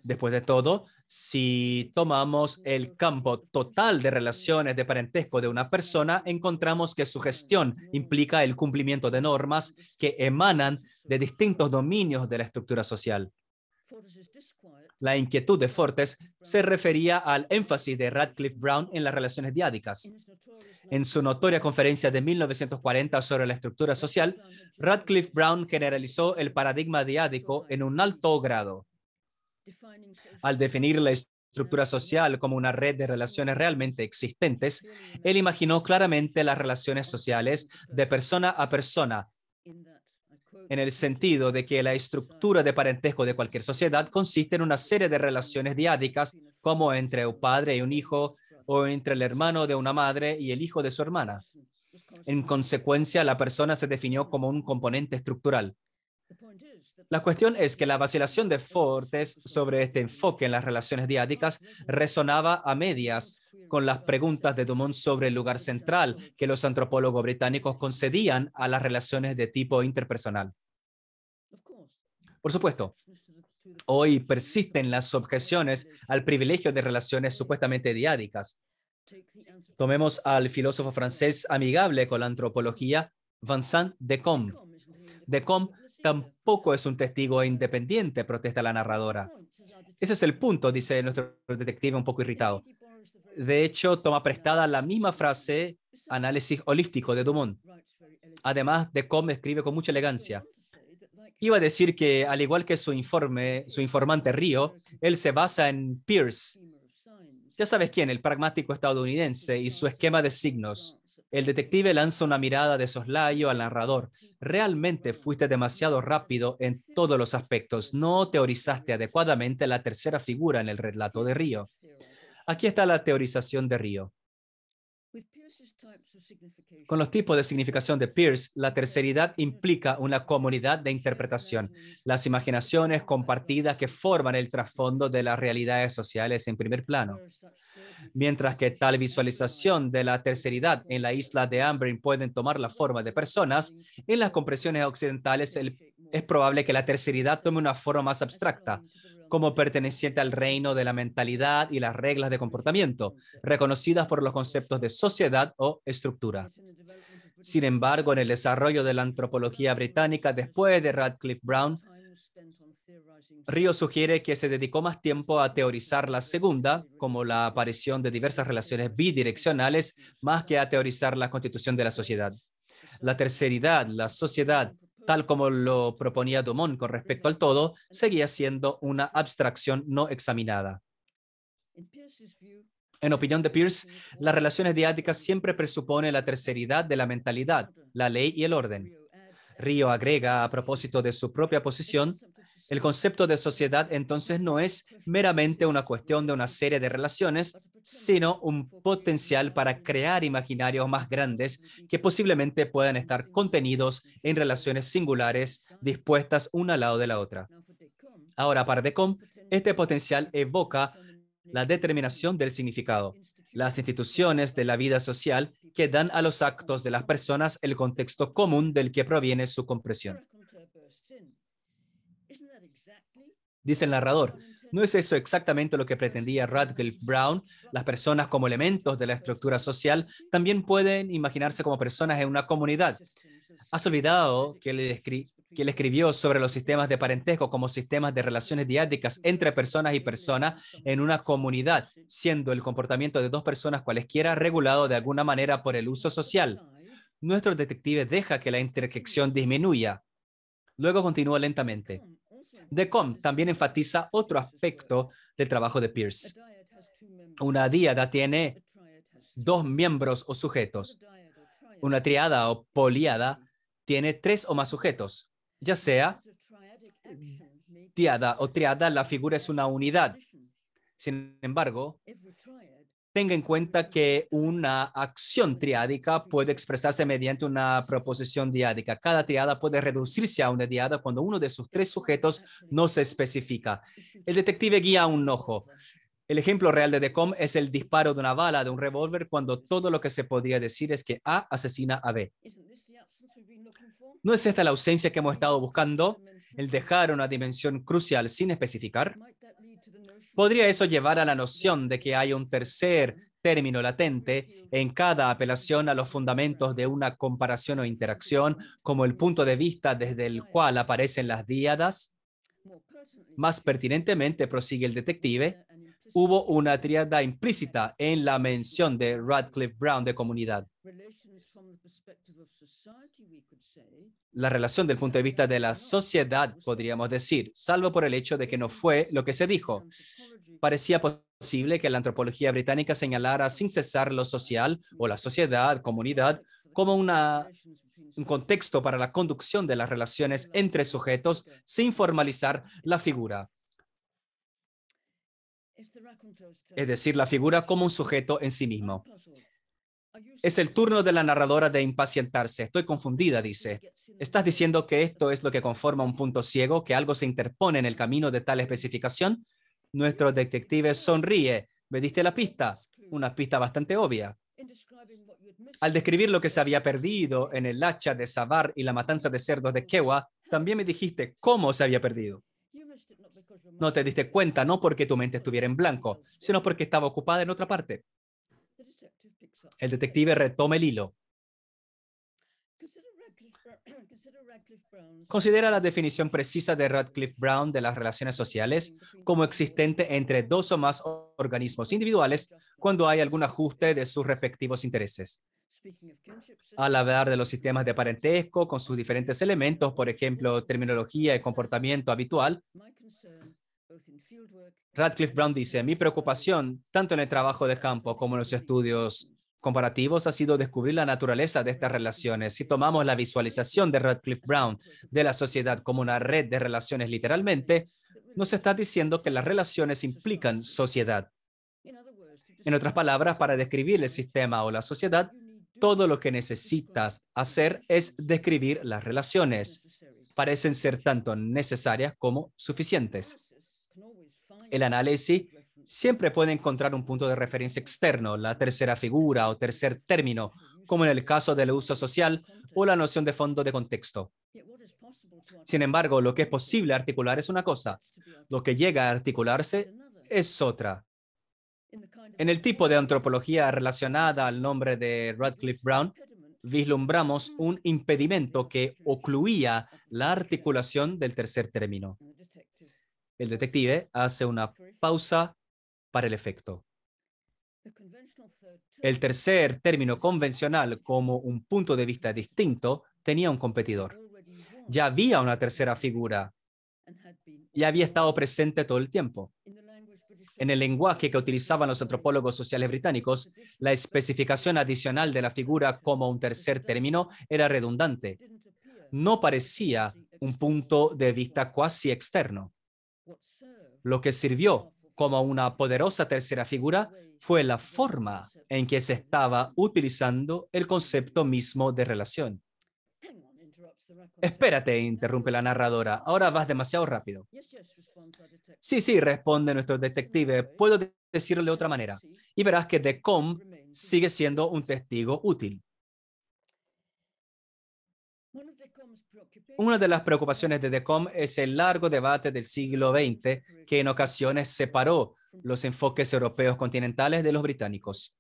Después de todo, si tomamos el campo total de relaciones de parentesco de una persona, encontramos que su gestión implica el cumplimiento de normas que emanan de distintos dominios de la estructura social. La inquietud de Fortes se refería al énfasis de Radcliffe Brown en las relaciones diádicas. En su notoria conferencia de 1940 sobre la estructura social, Radcliffe Brown generalizó el paradigma diádico en un alto grado. Al definir la estructura social como una red de relaciones realmente existentes, él imaginó claramente las relaciones sociales de persona a persona, en el sentido de que la estructura de parentesco de cualquier sociedad consiste en una serie de relaciones diádicas, como entre un padre y un hijo, o entre el hermano de una madre y el hijo de su hermana. En consecuencia, la persona se definió como un componente estructural. La cuestión es que la vacilación de Fortes sobre este enfoque en las relaciones diádicas resonaba a medias con las preguntas de Dumont sobre el lugar central que los antropólogos británicos concedían a las relaciones de tipo interpersonal. Por supuesto, hoy persisten las objeciones al privilegio de relaciones supuestamente diádicas. Tomemos al filósofo francés amigable con la antropología, Vincent de Combe tampoco es un testigo independiente, protesta la narradora. Ese es el punto, dice nuestro detective un poco irritado. De hecho, toma prestada la misma frase, análisis holístico de Dumont. Además, de cómo escribe con mucha elegancia. Iba a decir que, al igual que su informe, su informante Río, él se basa en Pierce. Ya sabes quién, el pragmático estadounidense y su esquema de signos. El detective lanza una mirada de soslayo al narrador. Realmente fuiste demasiado rápido en todos los aspectos. No teorizaste adecuadamente la tercera figura en el relato de Río. Aquí está la teorización de Río. Con los tipos de significación de Peirce, la terceridad implica una comunidad de interpretación, las imaginaciones compartidas que forman el trasfondo de las realidades sociales en primer plano. Mientras que tal visualización de la terceridad en la isla de Amberin pueden tomar la forma de personas, en las compresiones occidentales es probable que la terceridad tome una forma más abstracta, como perteneciente al reino de la mentalidad y las reglas de comportamiento, reconocidas por los conceptos de sociedad o estructura. Sin embargo, en el desarrollo de la antropología británica después de Radcliffe Brown, Río sugiere que se dedicó más tiempo a teorizar la segunda, como la aparición de diversas relaciones bidireccionales, más que a teorizar la constitución de la sociedad. La terceridad, la sociedad, tal como lo proponía Dumont con respecto al todo, seguía siendo una abstracción no examinada. En opinión de Pierce, las relaciones diádicas siempre presuponen la terceridad de la mentalidad, la ley y el orden. Río agrega, a propósito de su propia posición, el concepto de sociedad entonces no es meramente una cuestión de una serie de relaciones, sino un potencial para crear imaginarios más grandes que posiblemente puedan estar contenidos en relaciones singulares dispuestas una al lado de la otra. Ahora, para DECOM, este potencial evoca la determinación del significado, las instituciones de la vida social que dan a los actos de las personas el contexto común del que proviene su comprensión. Dice el narrador, ¿no es eso exactamente lo que pretendía Radcliffe Brown? Las personas como elementos de la estructura social también pueden imaginarse como personas en una comunidad. Has olvidado que le él escribió sobre los sistemas de parentesco como sistemas de relaciones diádicas entre personas y personas en una comunidad, siendo el comportamiento de dos personas cualesquiera regulado de alguna manera por el uso social. Nuestro detective deja que la interjección disminuya. Luego continúa lentamente. DECOM también enfatiza otro aspecto del trabajo de Pierce. Una diada tiene dos miembros o sujetos. Una triada o poliada tiene tres o más sujetos, ya sea diada o triada, la figura es una unidad. Sin embargo, Tenga en cuenta que una acción triádica puede expresarse mediante una proposición diádica. Cada triada puede reducirse a una diada cuando uno de sus tres sujetos no se especifica. El detective guía un ojo. El ejemplo real de DECOM es el disparo de una bala de un revólver cuando todo lo que se podía decir es que A asesina a B. ¿No es esta la ausencia que hemos estado buscando? El dejar una dimensión crucial sin especificar. ¿Podría eso llevar a la noción de que hay un tercer término latente en cada apelación a los fundamentos de una comparación o interacción como el punto de vista desde el cual aparecen las díadas? Más pertinentemente, prosigue el detective, hubo una triada implícita en la mención de Radcliffe Brown de comunidad la relación del punto de vista de la sociedad, podríamos decir, salvo por el hecho de que no fue lo que se dijo. Parecía posible que la antropología británica señalara sin cesar lo social o la sociedad, comunidad, como una, un contexto para la conducción de las relaciones entre sujetos sin formalizar la figura. Es decir, la figura como un sujeto en sí mismo. Es el turno de la narradora de impacientarse. Estoy confundida, dice. ¿Estás diciendo que esto es lo que conforma un punto ciego, que algo se interpone en el camino de tal especificación? Nuestro detective sonríe. ¿Me diste la pista? Una pista bastante obvia. Al describir lo que se había perdido en el hacha de Sabar y la matanza de cerdos de Kewa, también me dijiste cómo se había perdido. No te diste cuenta, no porque tu mente estuviera en blanco, sino porque estaba ocupada en otra parte el detective retoma el hilo. Considera la definición precisa de Radcliffe Brown de las relaciones sociales como existente entre dos o más organismos individuales cuando hay algún ajuste de sus respectivos intereses. Al hablar de los sistemas de parentesco con sus diferentes elementos, por ejemplo, terminología y comportamiento habitual, Radcliffe Brown dice, mi preocupación, tanto en el trabajo de campo como en los estudios comparativos ha sido descubrir la naturaleza de estas relaciones. Si tomamos la visualización de Radcliffe Brown de la sociedad como una red de relaciones literalmente, nos está diciendo que las relaciones implican sociedad. En otras palabras, para describir el sistema o la sociedad, todo lo que necesitas hacer es describir las relaciones. Parecen ser tanto necesarias como suficientes. El análisis siempre puede encontrar un punto de referencia externo, la tercera figura o tercer término, como en el caso del uso social o la noción de fondo de contexto. Sin embargo, lo que es posible articular es una cosa, lo que llega a articularse es otra. En el tipo de antropología relacionada al nombre de Radcliffe Brown, vislumbramos un impedimento que ocluía la articulación del tercer término. El detective hace una pausa para el efecto. El tercer término convencional como un punto de vista distinto tenía un competidor. Ya había una tercera figura y había estado presente todo el tiempo. En el lenguaje que utilizaban los antropólogos sociales británicos, la especificación adicional de la figura como un tercer término era redundante. No parecía un punto de vista cuasi externo. Lo que sirvió como una poderosa tercera figura fue la forma en que se estaba utilizando el concepto mismo de relación. Espérate, interrumpe la narradora. Ahora vas demasiado rápido. Sí, sí, responde nuestro detective. Puedo decirlo de otra manera. Y verás que Decombe sigue siendo un testigo útil. una de las preocupaciones de DECOM es el largo debate del siglo XX que en ocasiones separó los enfoques europeos continentales de los británicos.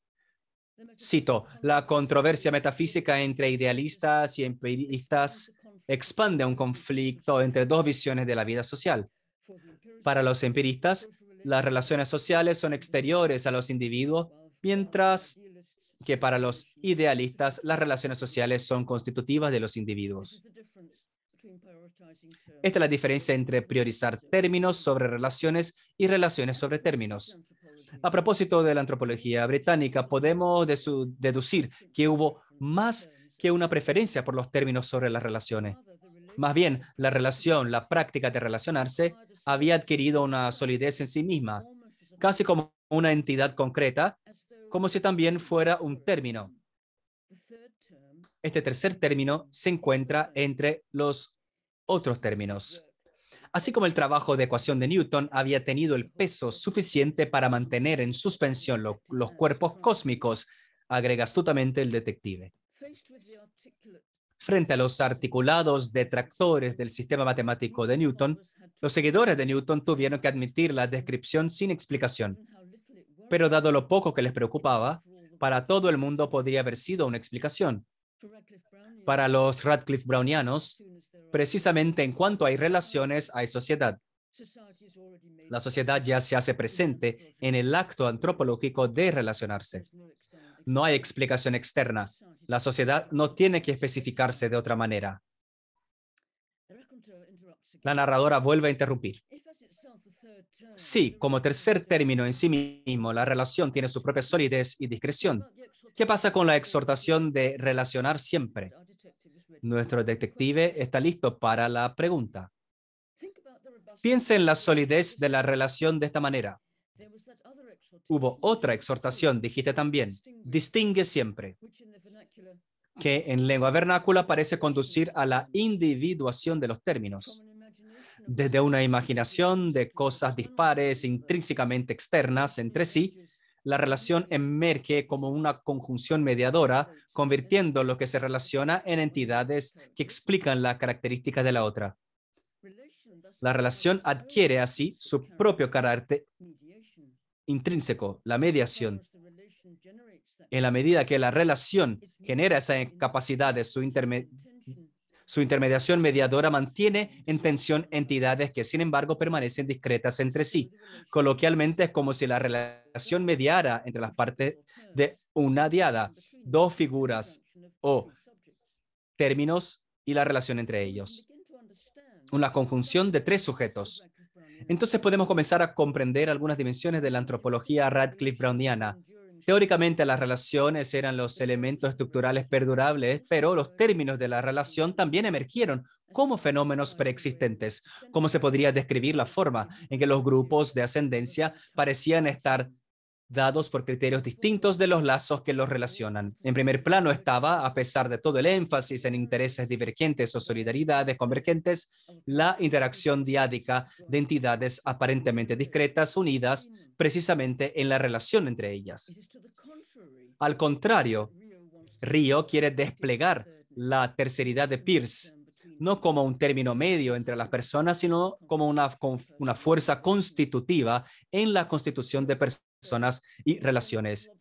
Cito, la controversia metafísica entre idealistas y empiristas expande un conflicto entre dos visiones de la vida social. Para los empiristas, las relaciones sociales son exteriores a los individuos, mientras que para los idealistas las relaciones sociales son constitutivas de los individuos. Esta es la diferencia entre priorizar términos sobre relaciones y relaciones sobre términos. A propósito de la antropología británica, podemos deducir que hubo más que una preferencia por los términos sobre las relaciones. Más bien, la relación, la práctica de relacionarse, había adquirido una solidez en sí misma, casi como una entidad concreta, como si también fuera un término este tercer término se encuentra entre los otros términos. Así como el trabajo de ecuación de Newton había tenido el peso suficiente para mantener en suspensión los cuerpos cósmicos, agrega astutamente el detective. Frente a los articulados detractores del sistema matemático de Newton, los seguidores de Newton tuvieron que admitir la descripción sin explicación. Pero dado lo poco que les preocupaba, para todo el mundo podría haber sido una explicación. Para los Radcliffe Brownianos, precisamente en cuanto hay relaciones, hay sociedad. La sociedad ya se hace presente en el acto antropológico de relacionarse. No hay explicación externa. La sociedad no tiene que especificarse de otra manera. La narradora vuelve a interrumpir. Sí, como tercer término en sí mismo, la relación tiene su propia solidez y discreción. ¿Qué pasa con la exhortación de relacionar siempre? Nuestro detective está listo para la pregunta. Piense en la solidez de la relación de esta manera. Hubo otra exhortación, dijiste también, distingue siempre, que en lengua vernácula parece conducir a la individuación de los términos, desde una imaginación de cosas dispares, intrínsecamente externas entre sí, la relación emerge como una conjunción mediadora, convirtiendo lo que se relaciona en entidades que explican las características de la otra. La relación adquiere así su propio carácter intrínseco, la mediación. En la medida que la relación genera esa capacidad de su intermediación, su intermediación mediadora mantiene en tensión entidades que, sin embargo, permanecen discretas entre sí. Coloquialmente es como si la relación mediara entre las partes de una diada, dos figuras o términos y la relación entre ellos. Una conjunción de tres sujetos. Entonces podemos comenzar a comprender algunas dimensiones de la antropología Radcliffe-Browniana Teóricamente las relaciones eran los elementos estructurales perdurables, pero los términos de la relación también emergieron como fenómenos preexistentes. ¿Cómo se podría describir la forma en que los grupos de ascendencia parecían estar dados por criterios distintos de los lazos que los relacionan. En primer plano estaba, a pesar de todo el énfasis en intereses divergentes o solidaridades convergentes, la interacción diádica de entidades aparentemente discretas unidas precisamente en la relación entre ellas. Al contrario, Río quiere desplegar la terceridad de Peirce, no como un término medio entre las personas, sino como una, una fuerza constitutiva en la constitución de personas personas y relaciones.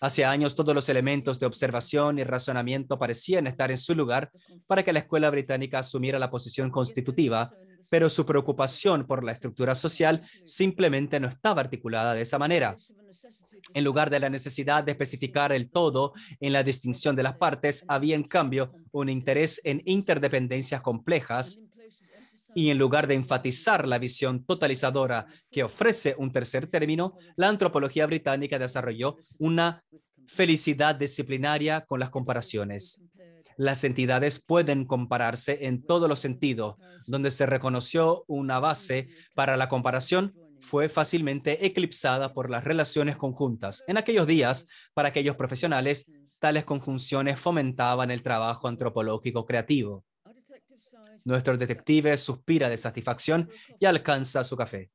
Hace años todos los elementos de observación y razonamiento parecían estar en su lugar para que la escuela británica asumiera la posición constitutiva, pero su preocupación por la estructura social simplemente no estaba articulada de esa manera. En lugar de la necesidad de especificar el todo en la distinción de las partes, había en cambio un interés en interdependencias complejas y en lugar de enfatizar la visión totalizadora que ofrece un tercer término, la antropología británica desarrolló una felicidad disciplinaria con las comparaciones. Las entidades pueden compararse en todos los sentidos, donde se reconoció una base para la comparación fue fácilmente eclipsada por las relaciones conjuntas. En aquellos días, para aquellos profesionales, tales conjunciones fomentaban el trabajo antropológico creativo. Nuestro detective suspira de satisfacción y alcanza su café.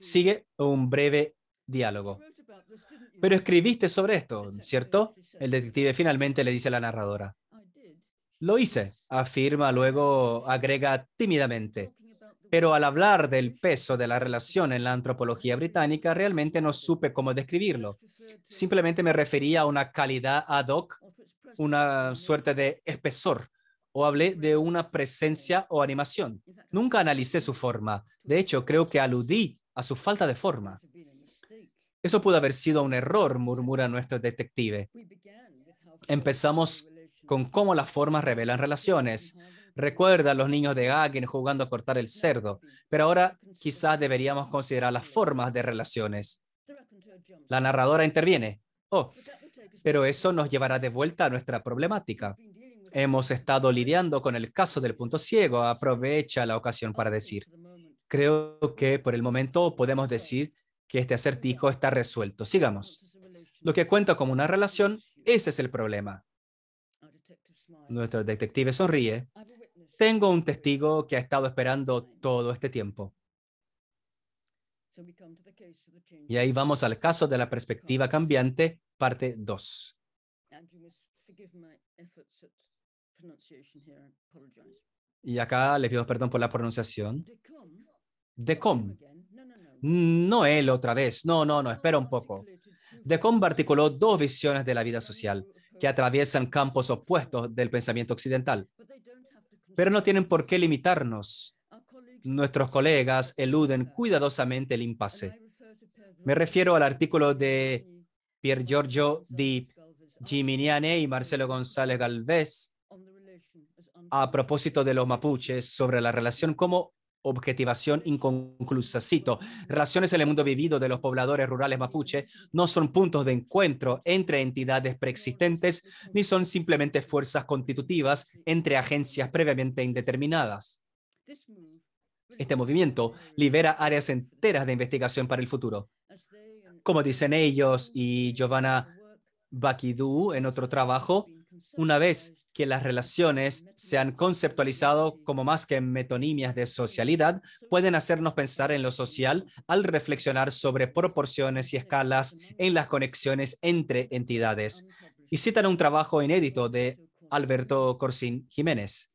Sigue un breve diálogo. Pero escribiste sobre esto, ¿cierto? El detective finalmente le dice a la narradora. Lo hice, afirma luego, agrega tímidamente. Pero al hablar del peso de la relación en la antropología británica, realmente no supe cómo describirlo. Simplemente me refería a una calidad ad hoc una suerte de espesor o hablé de una presencia o animación. Nunca analicé su forma. De hecho, creo que aludí a su falta de forma. Eso pudo haber sido un error, murmura nuestro detective. Empezamos con cómo las formas revelan relaciones. Recuerda los niños de Hagen jugando a cortar el cerdo, pero ahora quizás deberíamos considerar las formas de relaciones. La narradora interviene. Oh, pero eso nos llevará de vuelta a nuestra problemática. Hemos estado lidiando con el caso del punto ciego. Aprovecha la ocasión para decir, creo que por el momento podemos decir que este acertijo está resuelto. Sigamos. Lo que cuenta como una relación, ese es el problema. Nuestro detective sonríe. Tengo un testigo que ha estado esperando todo este tiempo. Y ahí vamos al caso de la perspectiva cambiante, parte 2. Y acá le pido perdón por la pronunciación. De Decom. No él otra vez. No, no, no, espera un poco. De Decom articuló dos visiones de la vida social que atraviesan campos opuestos del pensamiento occidental. Pero no tienen por qué limitarnos nuestros colegas eluden cuidadosamente el impasse. Me refiero al artículo de Pier Giorgio Di Giminiane y Marcelo González Galvez a propósito de los mapuches sobre la relación como objetivación inconclusa. Cito, relaciones en el mundo vivido de los pobladores rurales mapuche no son puntos de encuentro entre entidades preexistentes ni son simplemente fuerzas constitutivas entre agencias previamente indeterminadas. Este movimiento libera áreas enteras de investigación para el futuro. Como dicen ellos y Giovanna Bakidou en otro trabajo, una vez que las relaciones se han conceptualizado como más que metonimias de socialidad, pueden hacernos pensar en lo social al reflexionar sobre proporciones y escalas en las conexiones entre entidades. Y citan un trabajo inédito de Alberto Corsín Jiménez.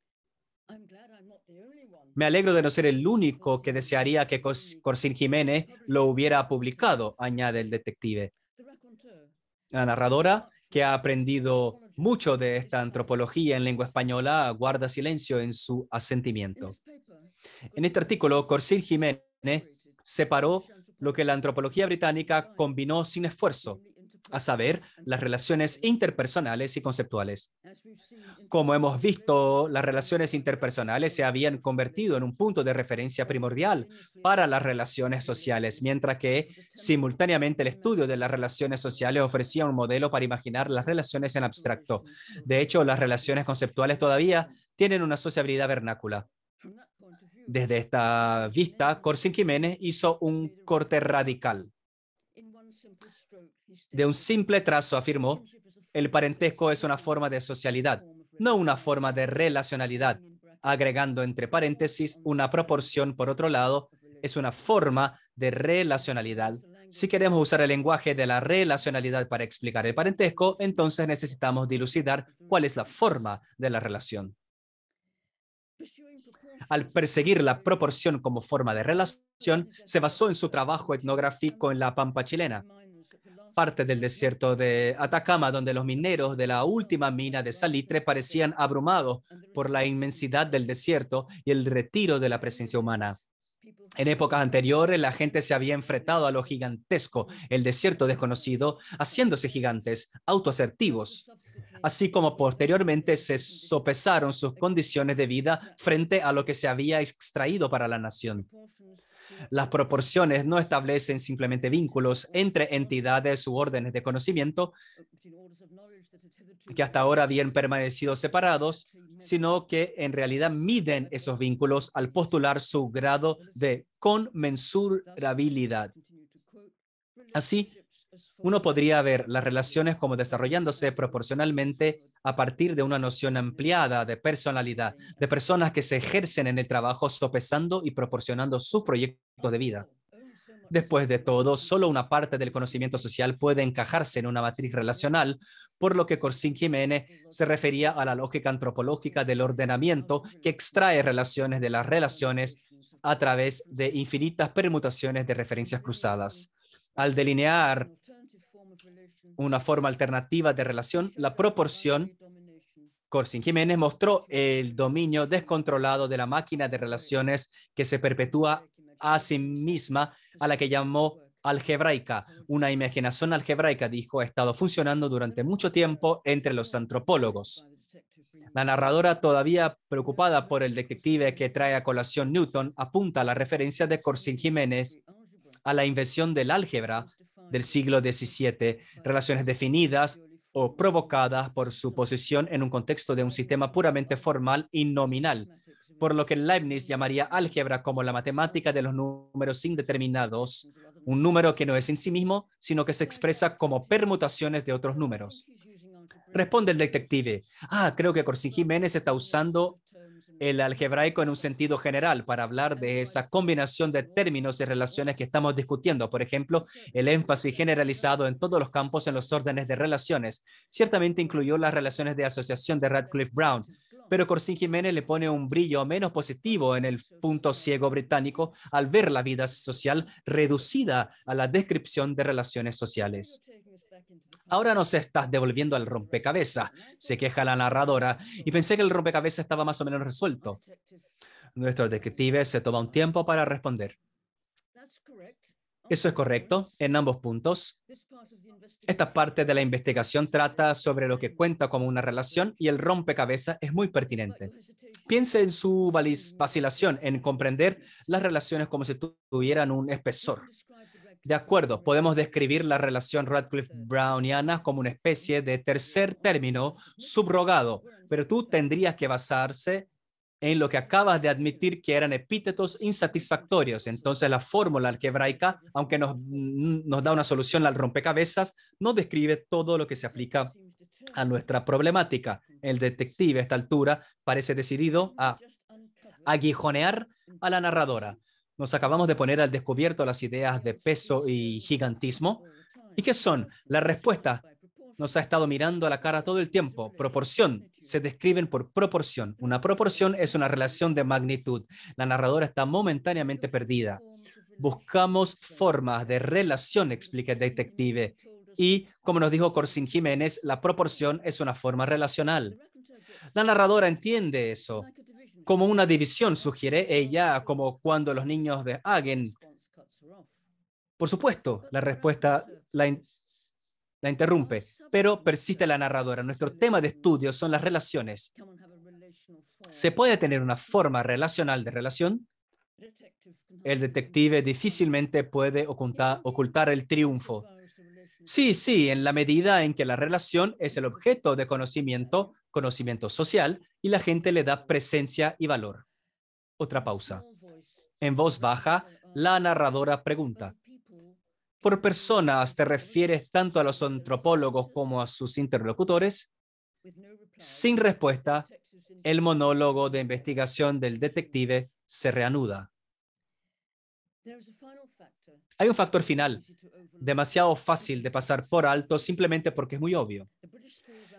Me alegro de no ser el único que desearía que Corsin Jiménez lo hubiera publicado, añade el detective. La narradora, que ha aprendido mucho de esta antropología en lengua española, guarda silencio en su asentimiento. En este artículo, Corsin Jiménez separó lo que la antropología británica combinó sin esfuerzo, a saber, las relaciones interpersonales y conceptuales. Como hemos visto, las relaciones interpersonales se habían convertido en un punto de referencia primordial para las relaciones sociales, mientras que simultáneamente el estudio de las relaciones sociales ofrecía un modelo para imaginar las relaciones en abstracto. De hecho, las relaciones conceptuales todavía tienen una sociabilidad vernácula. Desde esta vista, Corsin Jiménez hizo un corte radical de un simple trazo afirmó, el parentesco es una forma de socialidad, no una forma de relacionalidad, agregando entre paréntesis una proporción, por otro lado, es una forma de relacionalidad. Si queremos usar el lenguaje de la relacionalidad para explicar el parentesco, entonces necesitamos dilucidar cuál es la forma de la relación. Al perseguir la proporción como forma de relación, se basó en su trabajo etnográfico en la Pampa chilena, parte del desierto de Atacama, donde los mineros de la última mina de salitre parecían abrumados por la inmensidad del desierto y el retiro de la presencia humana. En épocas anteriores, la gente se había enfrentado a lo gigantesco, el desierto desconocido, haciéndose gigantes, autoasertivos, así como posteriormente se sopesaron sus condiciones de vida frente a lo que se había extraído para la nación. Las proporciones no establecen simplemente vínculos entre entidades u órdenes de conocimiento que hasta ahora habían permanecido separados, sino que en realidad miden esos vínculos al postular su grado de conmensurabilidad. Así, uno podría ver las relaciones como desarrollándose proporcionalmente a partir de una noción ampliada de personalidad, de personas que se ejercen en el trabajo sopesando y proporcionando sus proyectos de vida. Después de todo, solo una parte del conocimiento social puede encajarse en una matriz relacional, por lo que Corsín Jiménez se refería a la lógica antropológica del ordenamiento que extrae relaciones de las relaciones a través de infinitas permutaciones de referencias cruzadas. Al delinear una forma alternativa de relación, la proporción, Corsin Jiménez mostró el dominio descontrolado de la máquina de relaciones que se perpetúa a sí misma, a la que llamó algebraica. Una imaginación algebraica, dijo, ha estado funcionando durante mucho tiempo entre los antropólogos. La narradora, todavía preocupada por el detective que trae a colación Newton, apunta a la referencia de Corsin Jiménez a la invención del álgebra del siglo XVII, relaciones definidas o provocadas por su posición en un contexto de un sistema puramente formal y nominal, por lo que Leibniz llamaría álgebra como la matemática de los números indeterminados, un número que no es en sí mismo, sino que se expresa como permutaciones de otros números. Responde el detective, ah, creo que Corsi Jiménez está usando el algebraico en un sentido general para hablar de esa combinación de términos y relaciones que estamos discutiendo. Por ejemplo, el énfasis generalizado en todos los campos en los órdenes de relaciones. Ciertamente incluyó las relaciones de asociación de Radcliffe Brown, pero Corsín Jiménez le pone un brillo menos positivo en el punto ciego británico al ver la vida social reducida a la descripción de relaciones sociales. Ahora nos estás devolviendo al rompecabezas, se queja la narradora, y pensé que el rompecabezas estaba más o menos resuelto. Nuestro detective se toma un tiempo para responder. Oh, Eso es correcto en ambos puntos. Esta parte de la investigación trata sobre lo que cuenta como una relación y el rompecabezas es muy pertinente. Piense en su vacilación en comprender las relaciones como si tuvieran un espesor. De acuerdo, podemos describir la relación Radcliffe-Browniana como una especie de tercer término subrogado, pero tú tendrías que basarse en lo que acabas de admitir que eran epítetos insatisfactorios. Entonces la fórmula algebraica, aunque nos, da una solución al rompecabezas, no describe todo lo que se aplica a nuestra problemática. El detective a esta altura parece decidido a aguijonear a la narradora. Nos acabamos de poner al descubierto las ideas de peso y gigantismo. ¿Y qué son? La respuesta nos ha estado mirando a la cara todo el tiempo. Proporción, se describen por proporción. Una proporción es una relación de magnitud. La narradora está momentáneamente perdida. Buscamos formas de relación, explica el detective. Y, como nos dijo Corsin Jiménez, la proporción es una forma relacional. La narradora entiende eso como una división, sugiere ella, como cuando los niños de Hagen. Por supuesto, la respuesta la, interrumpe, pero persiste la narradora. Nuestro tema de estudio son las relaciones. ¿Se puede tener una forma relacional de relación? El detective difícilmente puede ocultar el triunfo. Sí, sí, en la medida en que la relación es el objeto de conocimiento, conocimiento social y la gente le da presencia y valor. Otra pausa. En voz baja, la narradora pregunta, ¿por personas te refieres tanto a los antropólogos como a sus interlocutores? Sin respuesta, el monólogo de investigación del detective se reanuda. Hay un factor final, demasiado fácil de pasar por alto simplemente porque es muy obvio.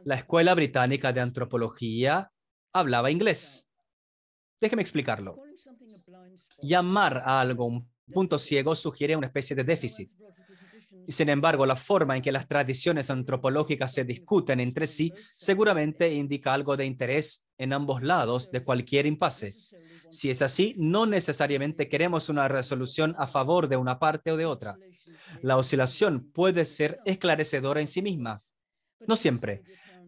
La Escuela Británica de Antropología hablaba inglés. Déjeme explicarlo. Llamar a algo un punto ciego sugiere una especie de déficit. Sin embargo, la forma en que las tradiciones antropológicas se discuten entre sí seguramente indica algo de interés en ambos lados de cualquier impasse. Si es así, no necesariamente queremos una resolución a favor de una parte o de otra. La oscilación puede ser esclarecedora en sí misma. No siempre,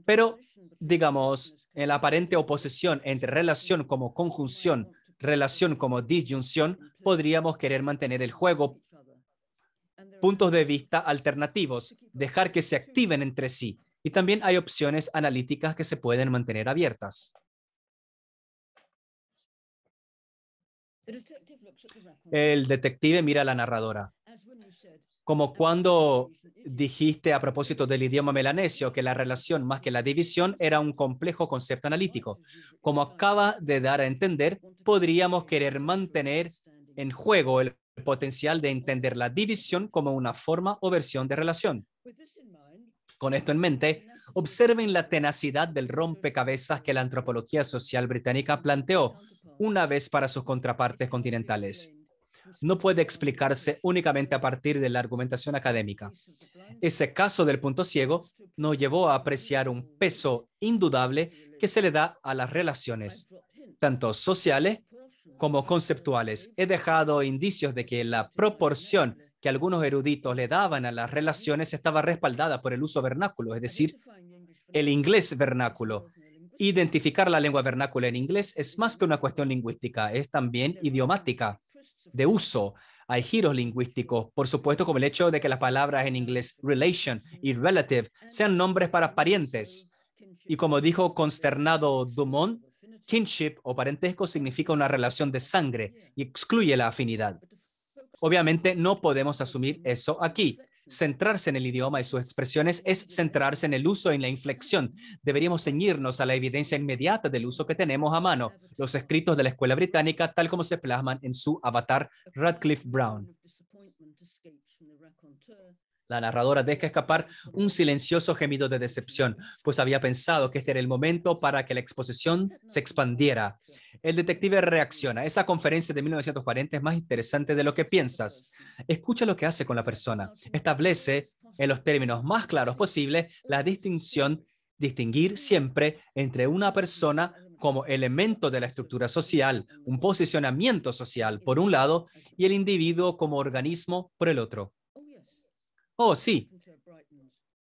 pero digamos, en la aparente oposición entre relación como conjunción, relación como disyunción, podríamos querer mantener el juego puntos de vista alternativos, dejar que se activen entre sí. Y también hay opciones analíticas que se pueden mantener abiertas. El detective mira a la narradora. Como cuando dijiste a propósito del idioma melanesio que la relación más que la división era un complejo concepto analítico. Como acaba de dar a entender, podríamos querer mantener en juego el el potencial de entender la división como una forma o versión de relación. Con esto en mente, observen la tenacidad del rompecabezas que la antropología social británica planteó una vez para sus contrapartes continentales. No puede explicarse únicamente a partir de la argumentación académica. Ese caso del punto ciego nos llevó a apreciar un peso indudable que se le da a las relaciones, tanto sociales como conceptuales. He dejado indicios de que la proporción que algunos eruditos le daban a las relaciones estaba respaldada por el uso vernáculo, es decir, el inglés vernáculo. Identificar la lengua vernácula en inglés es más que una cuestión lingüística, es también idiomática, de uso. Hay giros lingüísticos, por supuesto, como el hecho de que las palabras en inglés relation y relative sean nombres para parientes. Y como dijo consternado Dumont, kinship o parentesco significa una relación de sangre y excluye la afinidad. Obviamente no podemos asumir eso aquí. Centrarse en el idioma y sus expresiones es centrarse en el uso y en la inflexión. Deberíamos ceñirnos a la evidencia inmediata del uso que tenemos a mano, los escritos de la Escuela Británica, tal como se plasman en su avatar Radcliffe Brown. La narradora deja escapar un silencioso gemido de decepción, pues había pensado que este era el momento para que la exposición se expandiera. El detective reacciona. Esa conferencia de 1940 es más interesante de lo que piensas. Escucha lo que hace con la persona. Establece, en los términos más claros posibles, la distinción, distinguir siempre entre una persona como elemento de la estructura social, un posicionamiento social por un lado, y el individuo como organismo por el otro. Oh, sí.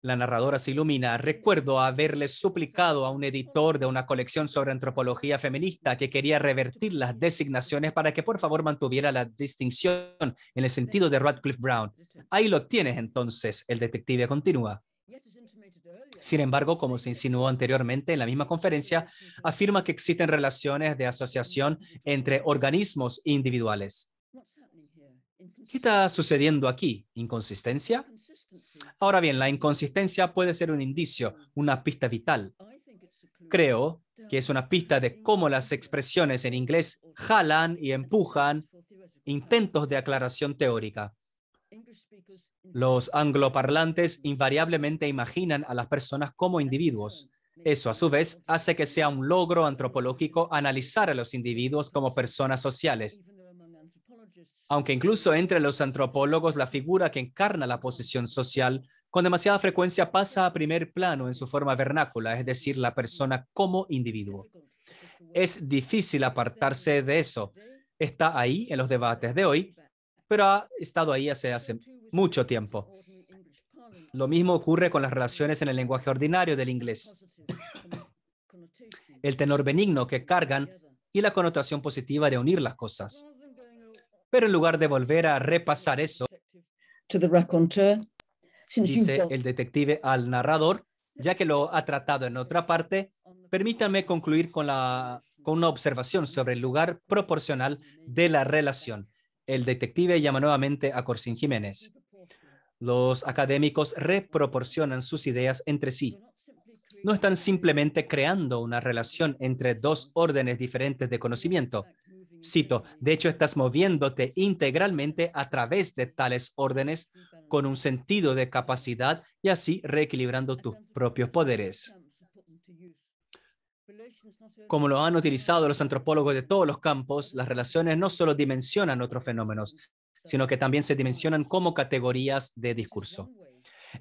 La narradora se ilumina. Recuerdo haberle suplicado a un editor de una colección sobre antropología feminista que quería revertir las designaciones para que por favor mantuviera la distinción en el sentido de Radcliffe Brown. Ahí lo tienes entonces, el detective continúa. Sin embargo, como se insinuó anteriormente en la misma conferencia, afirma que existen relaciones de asociación entre organismos individuales. ¿Qué está sucediendo aquí? ¿Inconsistencia? Ahora bien, la inconsistencia puede ser un indicio, una pista vital. Creo que es una pista de cómo las expresiones en inglés jalan y empujan intentos de aclaración teórica. Los angloparlantes invariablemente imaginan a las personas como individuos. Eso, a su vez, hace que sea un logro antropológico analizar a los individuos como personas sociales, aunque incluso entre los antropólogos la figura que encarna la posición social con demasiada frecuencia pasa a primer plano en su forma vernácula, es decir, la persona como individuo. Es difícil apartarse de eso. Está ahí en los debates de hoy, pero ha estado ahí hace, hace mucho tiempo. Lo mismo ocurre con las relaciones en el lenguaje ordinario del inglés. el tenor benigno que cargan y la connotación positiva de unir las cosas. Pero en lugar de volver a repasar eso, dice el detective al narrador, ya que lo ha tratado en otra parte, permítanme concluir con, la, con una observación sobre el lugar proporcional de la relación. El detective llama nuevamente a Corsín Jiménez. Los académicos reproporcionan sus ideas entre sí. No están simplemente creando una relación entre dos órdenes diferentes de conocimiento, Cito, de hecho estás moviéndote integralmente a través de tales órdenes con un sentido de capacidad y así reequilibrando tus propios poderes. Como lo han utilizado los antropólogos de todos los campos, las relaciones no solo dimensionan otros fenómenos, sino que también se dimensionan como categorías de discurso.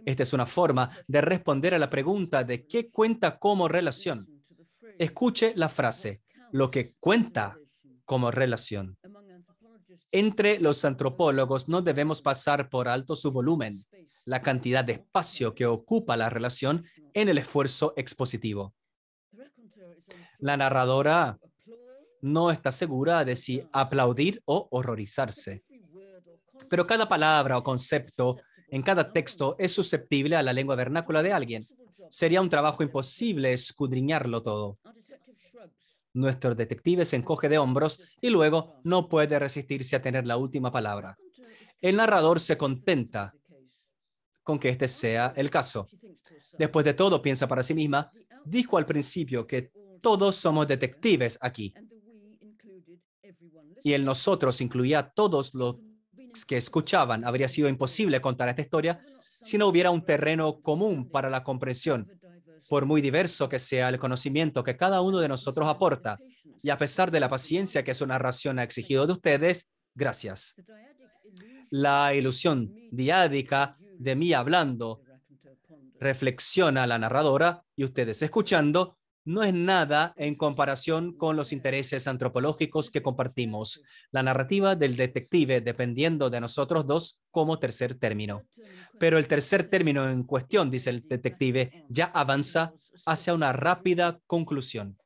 Esta es una forma de responder a la pregunta de qué cuenta como relación. Escuche la frase, lo que cuenta como relación. Entre los antropólogos no debemos pasar por alto su volumen, la cantidad de espacio que ocupa la relación en el esfuerzo expositivo. La narradora no está segura de si aplaudir o horrorizarse. Pero cada palabra o concepto en cada texto es susceptible a la lengua vernácula de alguien. Sería un trabajo imposible escudriñarlo todo. Nuestro detective se encoge de hombros y luego no puede resistirse a tener la última palabra. El narrador se contenta con que este sea el caso. Después de todo, piensa para sí misma, dijo al principio que todos somos detectives aquí. Y el nosotros incluía a todos los que escuchaban. Habría sido imposible contar esta historia si no hubiera un terreno común para la comprensión por muy diverso que sea el conocimiento que cada uno de nosotros aporta, y a pesar de la paciencia que su narración ha exigido de ustedes, gracias. La ilusión diádica de mí hablando reflexiona la narradora y ustedes escuchando no es nada en comparación con los intereses antropológicos que compartimos, la narrativa del detective dependiendo de nosotros dos como tercer término. Pero el tercer término en cuestión, dice el detective, ya avanza hacia una rápida conclusión.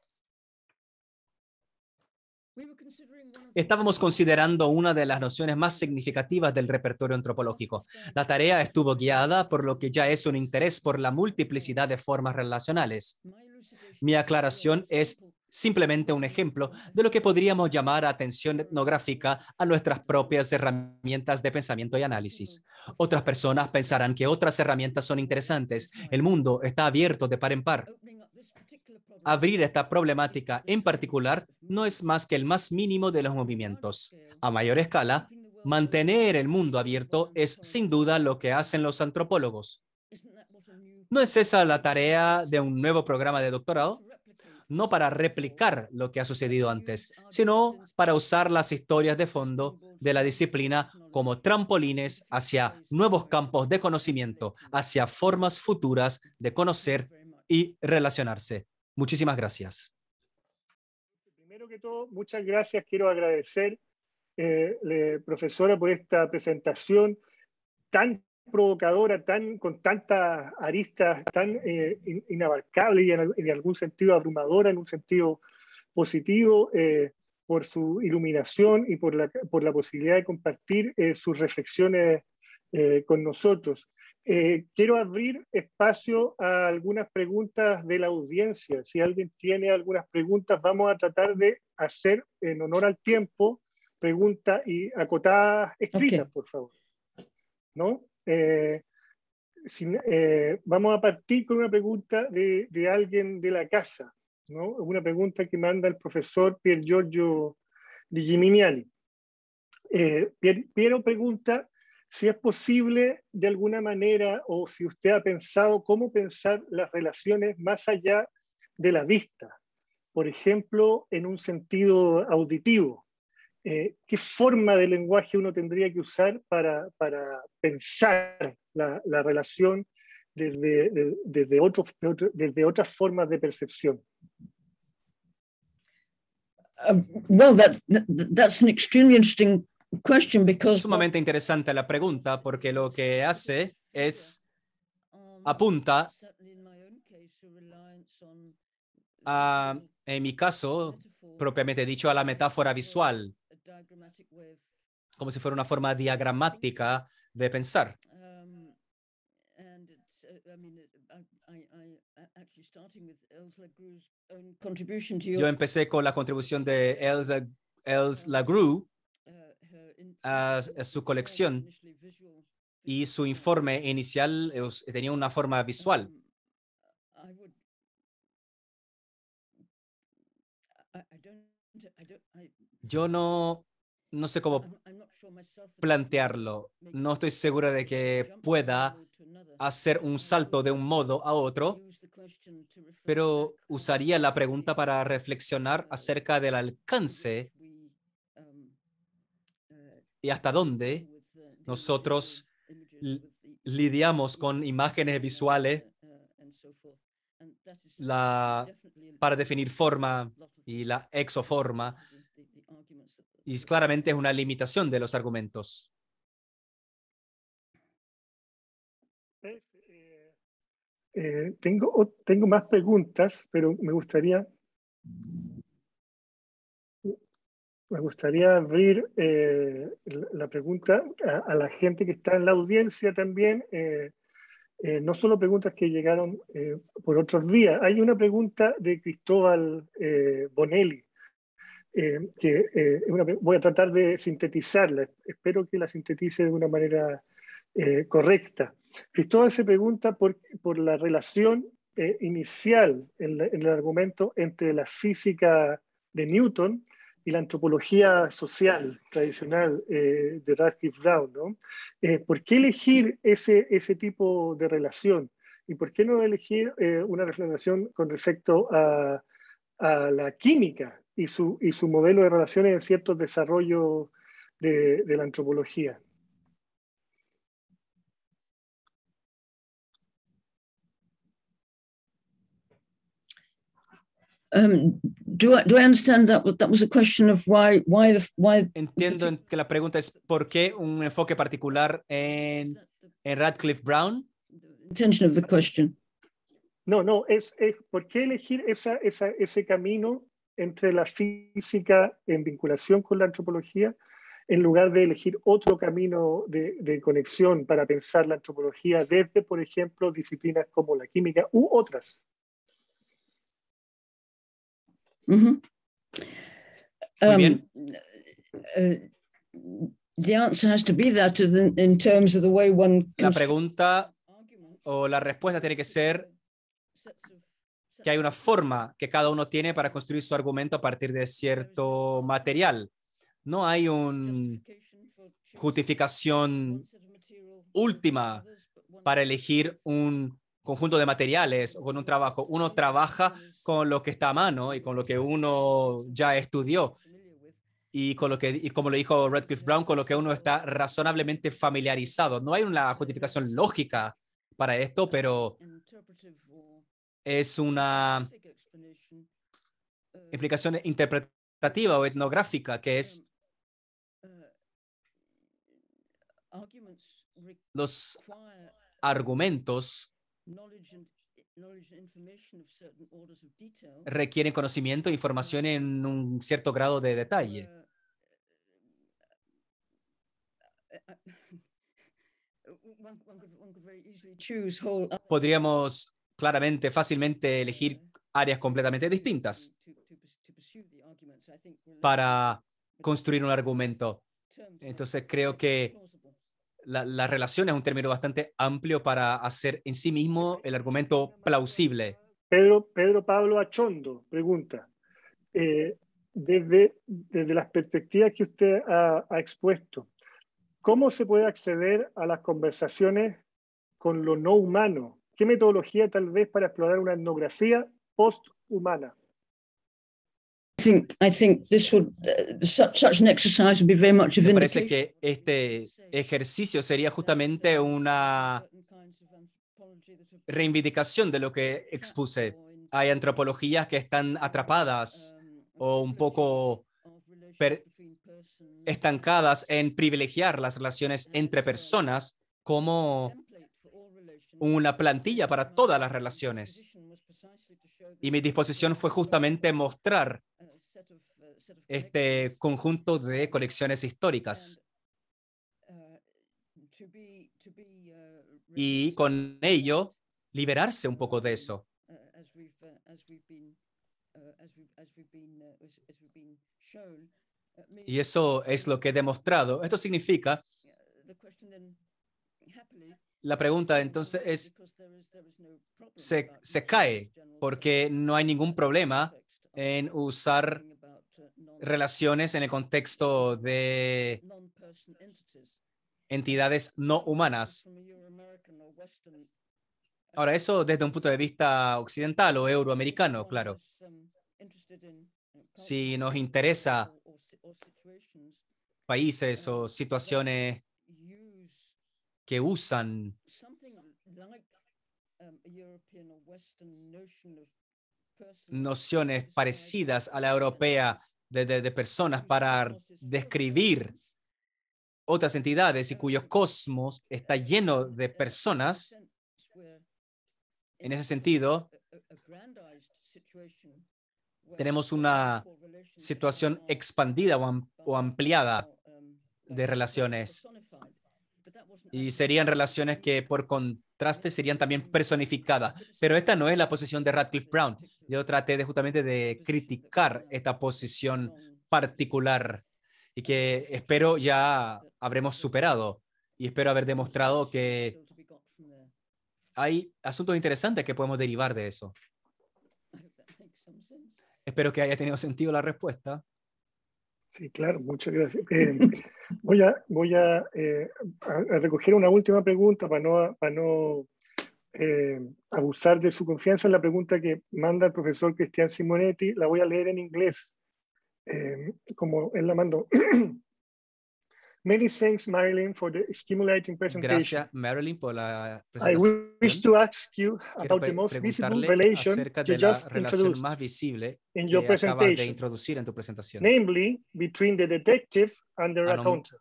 Estábamos considerando una de las nociones más significativas del repertorio antropológico. La tarea estuvo guiada por lo que ya es un interés por la multiplicidad de formas relacionales. Mi aclaración es simplemente un ejemplo de lo que podríamos llamar atención etnográfica a nuestras propias herramientas de pensamiento y análisis. Otras personas pensarán que otras herramientas son interesantes. El mundo está abierto de par en par. Abrir esta problemática en particular no es más que el más mínimo de los movimientos. A mayor escala, mantener el mundo abierto es sin duda lo que hacen los antropólogos. ¿No es esa la tarea de un nuevo programa de doctorado? No para replicar lo que ha sucedido antes, sino para usar las historias de fondo de la disciplina como trampolines hacia nuevos campos de conocimiento, hacia formas futuras de conocer y relacionarse. Muchísimas gracias. Primero que todo, muchas gracias. Quiero agradecer, eh, profesora, por esta presentación tan provocadora, tan, con tantas aristas, tan eh, inabarcable y en, algún sentido abrumadora, en un sentido positivo, eh, por su iluminación y por la, por la posibilidad de compartir eh, sus reflexiones con nosotros. quiero abrir espacio a algunas preguntas de la audiencia. Si alguien tiene algunas preguntas, vamos a tratar de hacer, en honor al tiempo, preguntas y acotadas escritas, por favor. ¿no? Eh, eh, vamos a partir con una pregunta de, alguien de la casa, Una pregunta que manda el profesor eh, Pier Giorgio Digiminiani. Piero pregunta si es posible de alguna manera o si usted ha pensado cómo pensar las relaciones más allá de la vista, por ejemplo, en un sentido auditivo. Eh, qué forma de lenguaje uno tendría que usar para, para pensar la, relación desde, desde, otras formas de percepción. Sumamente interesante la pregunta porque lo que hace es apunta en mi caso, propiamente dicho, a la metáfora visual como si fuera una forma diagramática de pensar. Yo empecé con la contribución de Els Elsa Lagru um, a uh, uh, su colección y su informe inicial eh, tenía una forma visual. Um, Yo no, no sé cómo plantearlo. No estoy segura de que pueda hacer un salto de un modo a otro, pero usaría la pregunta para reflexionar uh, acerca del alcance um, y uh, hasta dónde nosotros lidiamos con imágenes uh, visuales para definir forma y la exoforma. Oh, y claramente es una limitación de los argumentos. Eh, eh, eh, tengo, tengo más preguntas, pero me gustaría, me gustaría abrir la pregunta a, la gente que está en la audiencia también. Eh, no solo preguntas que llegaron eh, por otros días, hay una pregunta de Cristóbal eh, Bonelli, que voy a tratar de sintetizarla, espero que la sintetice de una manera correcta. Cristóbal se pregunta por, la relación inicial en, el argumento entre la física de Newton y la antropología social tradicional eh, de Radcliffe Brown, ¿no? Eh, ¿Por qué elegir ese, ese tipo de relación? ¿Y por qué no elegir eh, una relación con respecto a, la química y su, modelo de relaciones en ciertos desarrollos de, de la antropología? Um, do, I understand that that was a question of why why why Entiendo que la pregunta es por qué un enfoque particular en, Radcliffe Brown. Intention of the question. No, no, es, por qué elegir ese camino entre la física en vinculación con la antropología en lugar de elegir otro camino de conexión para pensar la antropología desde, por ejemplo, disciplinas como la química u otras la pregunta o la respuesta tiene que ser que hay una forma que cada uno tiene para construir su argumento a partir de cierto material. No hay una justificación última para elegir un conjunto de materiales o con un trabajo. Uno trabaja con lo que está a mano y con lo que uno ya estudió y con lo que, y como lo dijo Redcliffe Brown, con lo que uno está razonablemente familiarizado. No hay una justificación lógica para esto, pero es una explicación interpretativa o etnográfica que es los argumentos requieren conocimiento e información en un cierto grado de detalle. Uh, uh, uh, Podríamos claramente, fácilmente elegir áreas completamente distintas para construir un argumento. Entonces creo que la, relación es un término bastante amplio para hacer en sí mismo el argumento plausible. Pedro, Pablo Achondo pregunta, eh, desde, desde las perspectivas que usted ha, ha expuesto, ¿cómo se puede acceder a las conversaciones con lo no humano? ¿Qué metodología tal vez para explorar una etnografía post-humana? parece que este ejercicio sería justamente una reivindicación de lo que expuse. Hay antropologías que están atrapadas o un poco estancadas en privilegiar las relaciones entre personas como una plantilla para todas las relaciones. Y mi disposición fue justamente mostrar este conjunto de colecciones históricas. Uh, uh, y con ello, liberarse un poco de eso. Uh, y eso es lo que he demostrado. Esto significa, la pregunta entonces es, se, se cae porque no hay ningún problema en usar relaciones en el contexto de entidades no humanas. Ahora, eso desde un punto de vista occidental o euroamericano, claro. Si nos interesa países o situaciones que usan um, nociones parecidas a la europea de, personas para describir otras entidades y cuyo cosmos eh, está lleno eh, de eh, personas, en ese sentido, tenemos una situación expandida o ampliada um, de um, relaciones pues, y eh, serían eh, relaciones que por contraste serían también eh, personificadas. Pero esta no es la posición de Radcliffe Brown. Yo traté de justamente de criticar esta posición particular y que espero ya habremos superado y espero haber demostrado que hay asuntos interesantes que podemos derivar de eso. Espero que haya tenido sentido la respuesta. Sí, claro, muchas gracias. Eh, voy a, voy eh, a, recoger una última pregunta para no, para no eh, abusar de su confianza. La pregunta que manda el profesor Cristian Simonetti la voy a leer en inglés, como él la mandó. Many thanks, Marilyn, for the stimulating presentation. Gracias, Marilyn, por la presentación. I wish to ask you about the most visible relation you just introduced in your presentation, Namely, between the detective and the ah, accountant.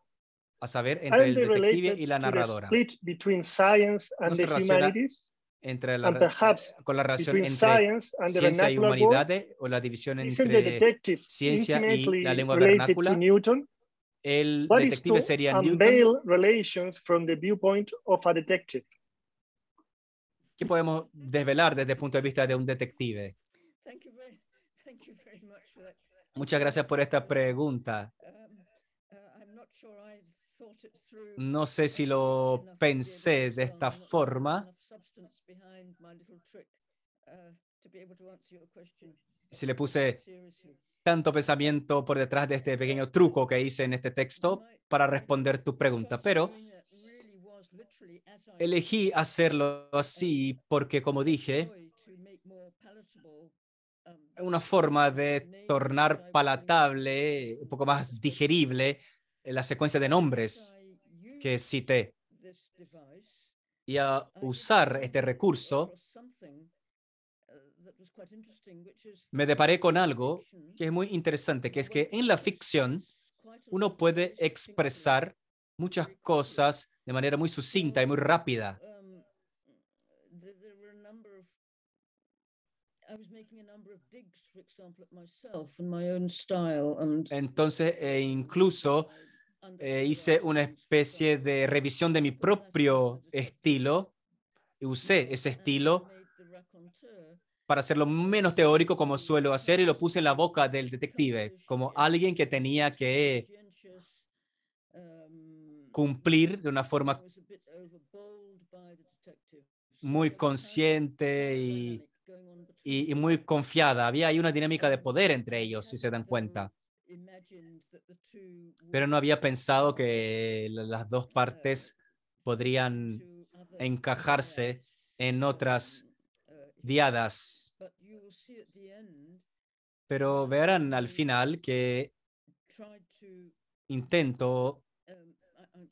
A saber, entre el detective y la narradora. Split between science and the humanities entre la, perhaps, con la relación entre ciencia y humanidades o la división entre ciencia y la lengua vernácula. El detective sería Newton. from the viewpoint ¿Qué podemos desvelar desde el punto de vista de un detective? Muchas gracias por esta pregunta. Um, uh, no sé si lo pensé de esta forma. Si le puse tanto pensamiento por detrás de este pequeño truco que hice en este texto para responder tu pregunta, pero elegí hacerlo así porque, como dije, um, una forma de tornar palatable, un poco más digerible, eh, la secuencia de nombres que cité. Y a usar este recurso, me deparé con algo que es muy interesante, que es que en la ficción uno puede expresar muchas cosas de manera muy sucinta y muy rápida. Um, Entonces, e incluso eh, hice una especie de revisión de mi propio estilo, y usé ese estilo para hacerlo menos teórico como suelo hacer y lo puse en la boca del detective, como alguien que tenía que cumplir de una forma muy consciente y, muy confiada. Había ahí una dinámica de poder entre ellos, si se dan cuenta. Pero no había pensado que las dos partes podrían encajarse en otras diadas. Pero verán al final que intento um,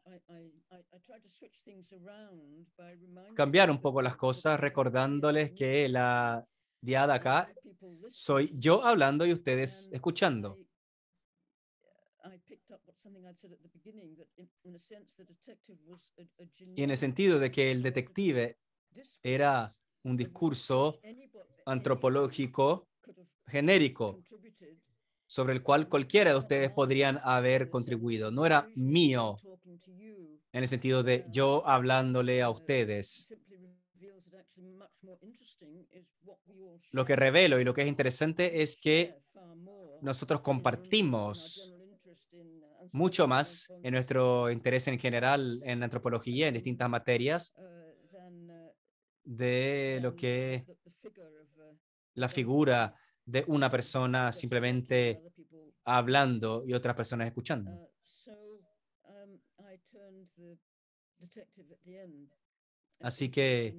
cambiar un poco las cosas recordándoles que la diada acá soy yo hablando y ustedes escuchando. Y en el sentido de que el detective era un discurso antropológico genérico sobre el cual cualquiera de ustedes podrían haber contribuido. No era mío en el sentido de yo hablándole a ustedes. Lo que revelo y lo que es interesante es que nosotros compartimos mucho más en nuestro interés en general en antropología, en distintas materias, de lo um, que uh, la figura de una persona simplemente hablando y otras personas escuchando. Uh, um, Así que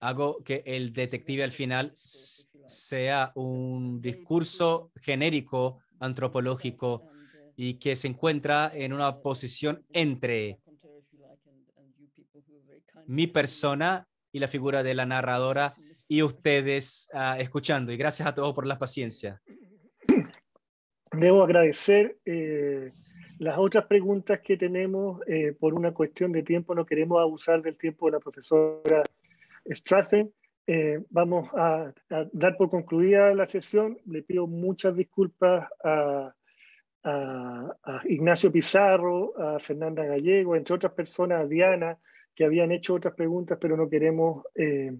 hago que el detective al final sea un discurso genérico antropológico uh, y que se encuentra en una posición entre mi persona y la figura de la narradora y ustedes ah, escuchando. Y gracias a todos por la paciencia. Debo agradecer eh, las otras preguntas que tenemos eh, por una cuestión de tiempo. No queremos abusar del tiempo de la profesora Strassen. Eh, vamos a, dar por concluida la sesión. Le pido muchas disculpas a, a Ignacio Pizarro, a Fernanda Gallego, entre otras personas, a Diana, que habían hecho otras preguntas, pero no queremos eh,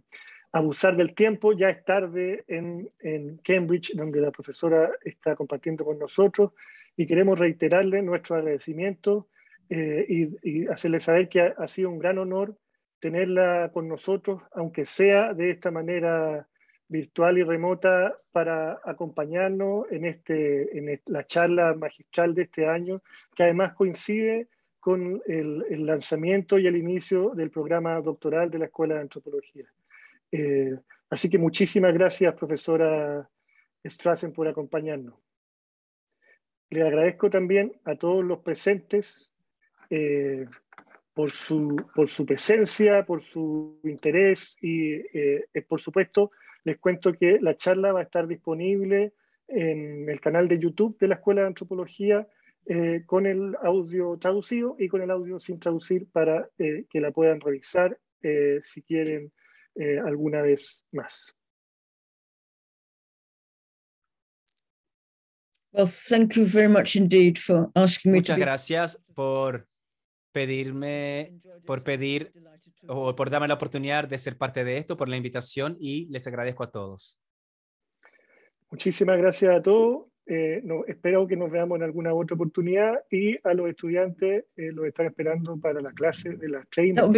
abusar del tiempo. Ya es tarde en, en, Cambridge, donde la profesora está compartiendo con nosotros, y queremos reiterarle nuestro agradecimiento eh, y, hacerle saber que ha, sido un gran honor tenerla con nosotros, aunque sea de esta manera virtual y remota, para acompañarnos en, este, en la charla magistral de este año, que además coincide con el, lanzamiento y el inicio del programa doctoral de la Escuela de Antropología. Eh, así que muchísimas gracias, profesora Strassen, por acompañarnos. Le agradezco también a todos los presentes eh, por, su, presencia, por su interés y, eh, por supuesto, les cuento que la charla va a estar disponible en el canal de YouTube de la Escuela de Antropología eh, con el audio traducido y con el audio sin traducir para eh, que la puedan revisar eh, si quieren alguna vez más. Well, thank you very much indeed for asking me Muchas gracias por pedirme, por pedir o por darme la oportunidad de ser parte de esto, por la invitación y les agradezco a todos. Muchísimas gracias a todos. Eh, espero que nos veamos en alguna otra oportunidad y a los estudiantes eh, los están esperando para la clase de las 30.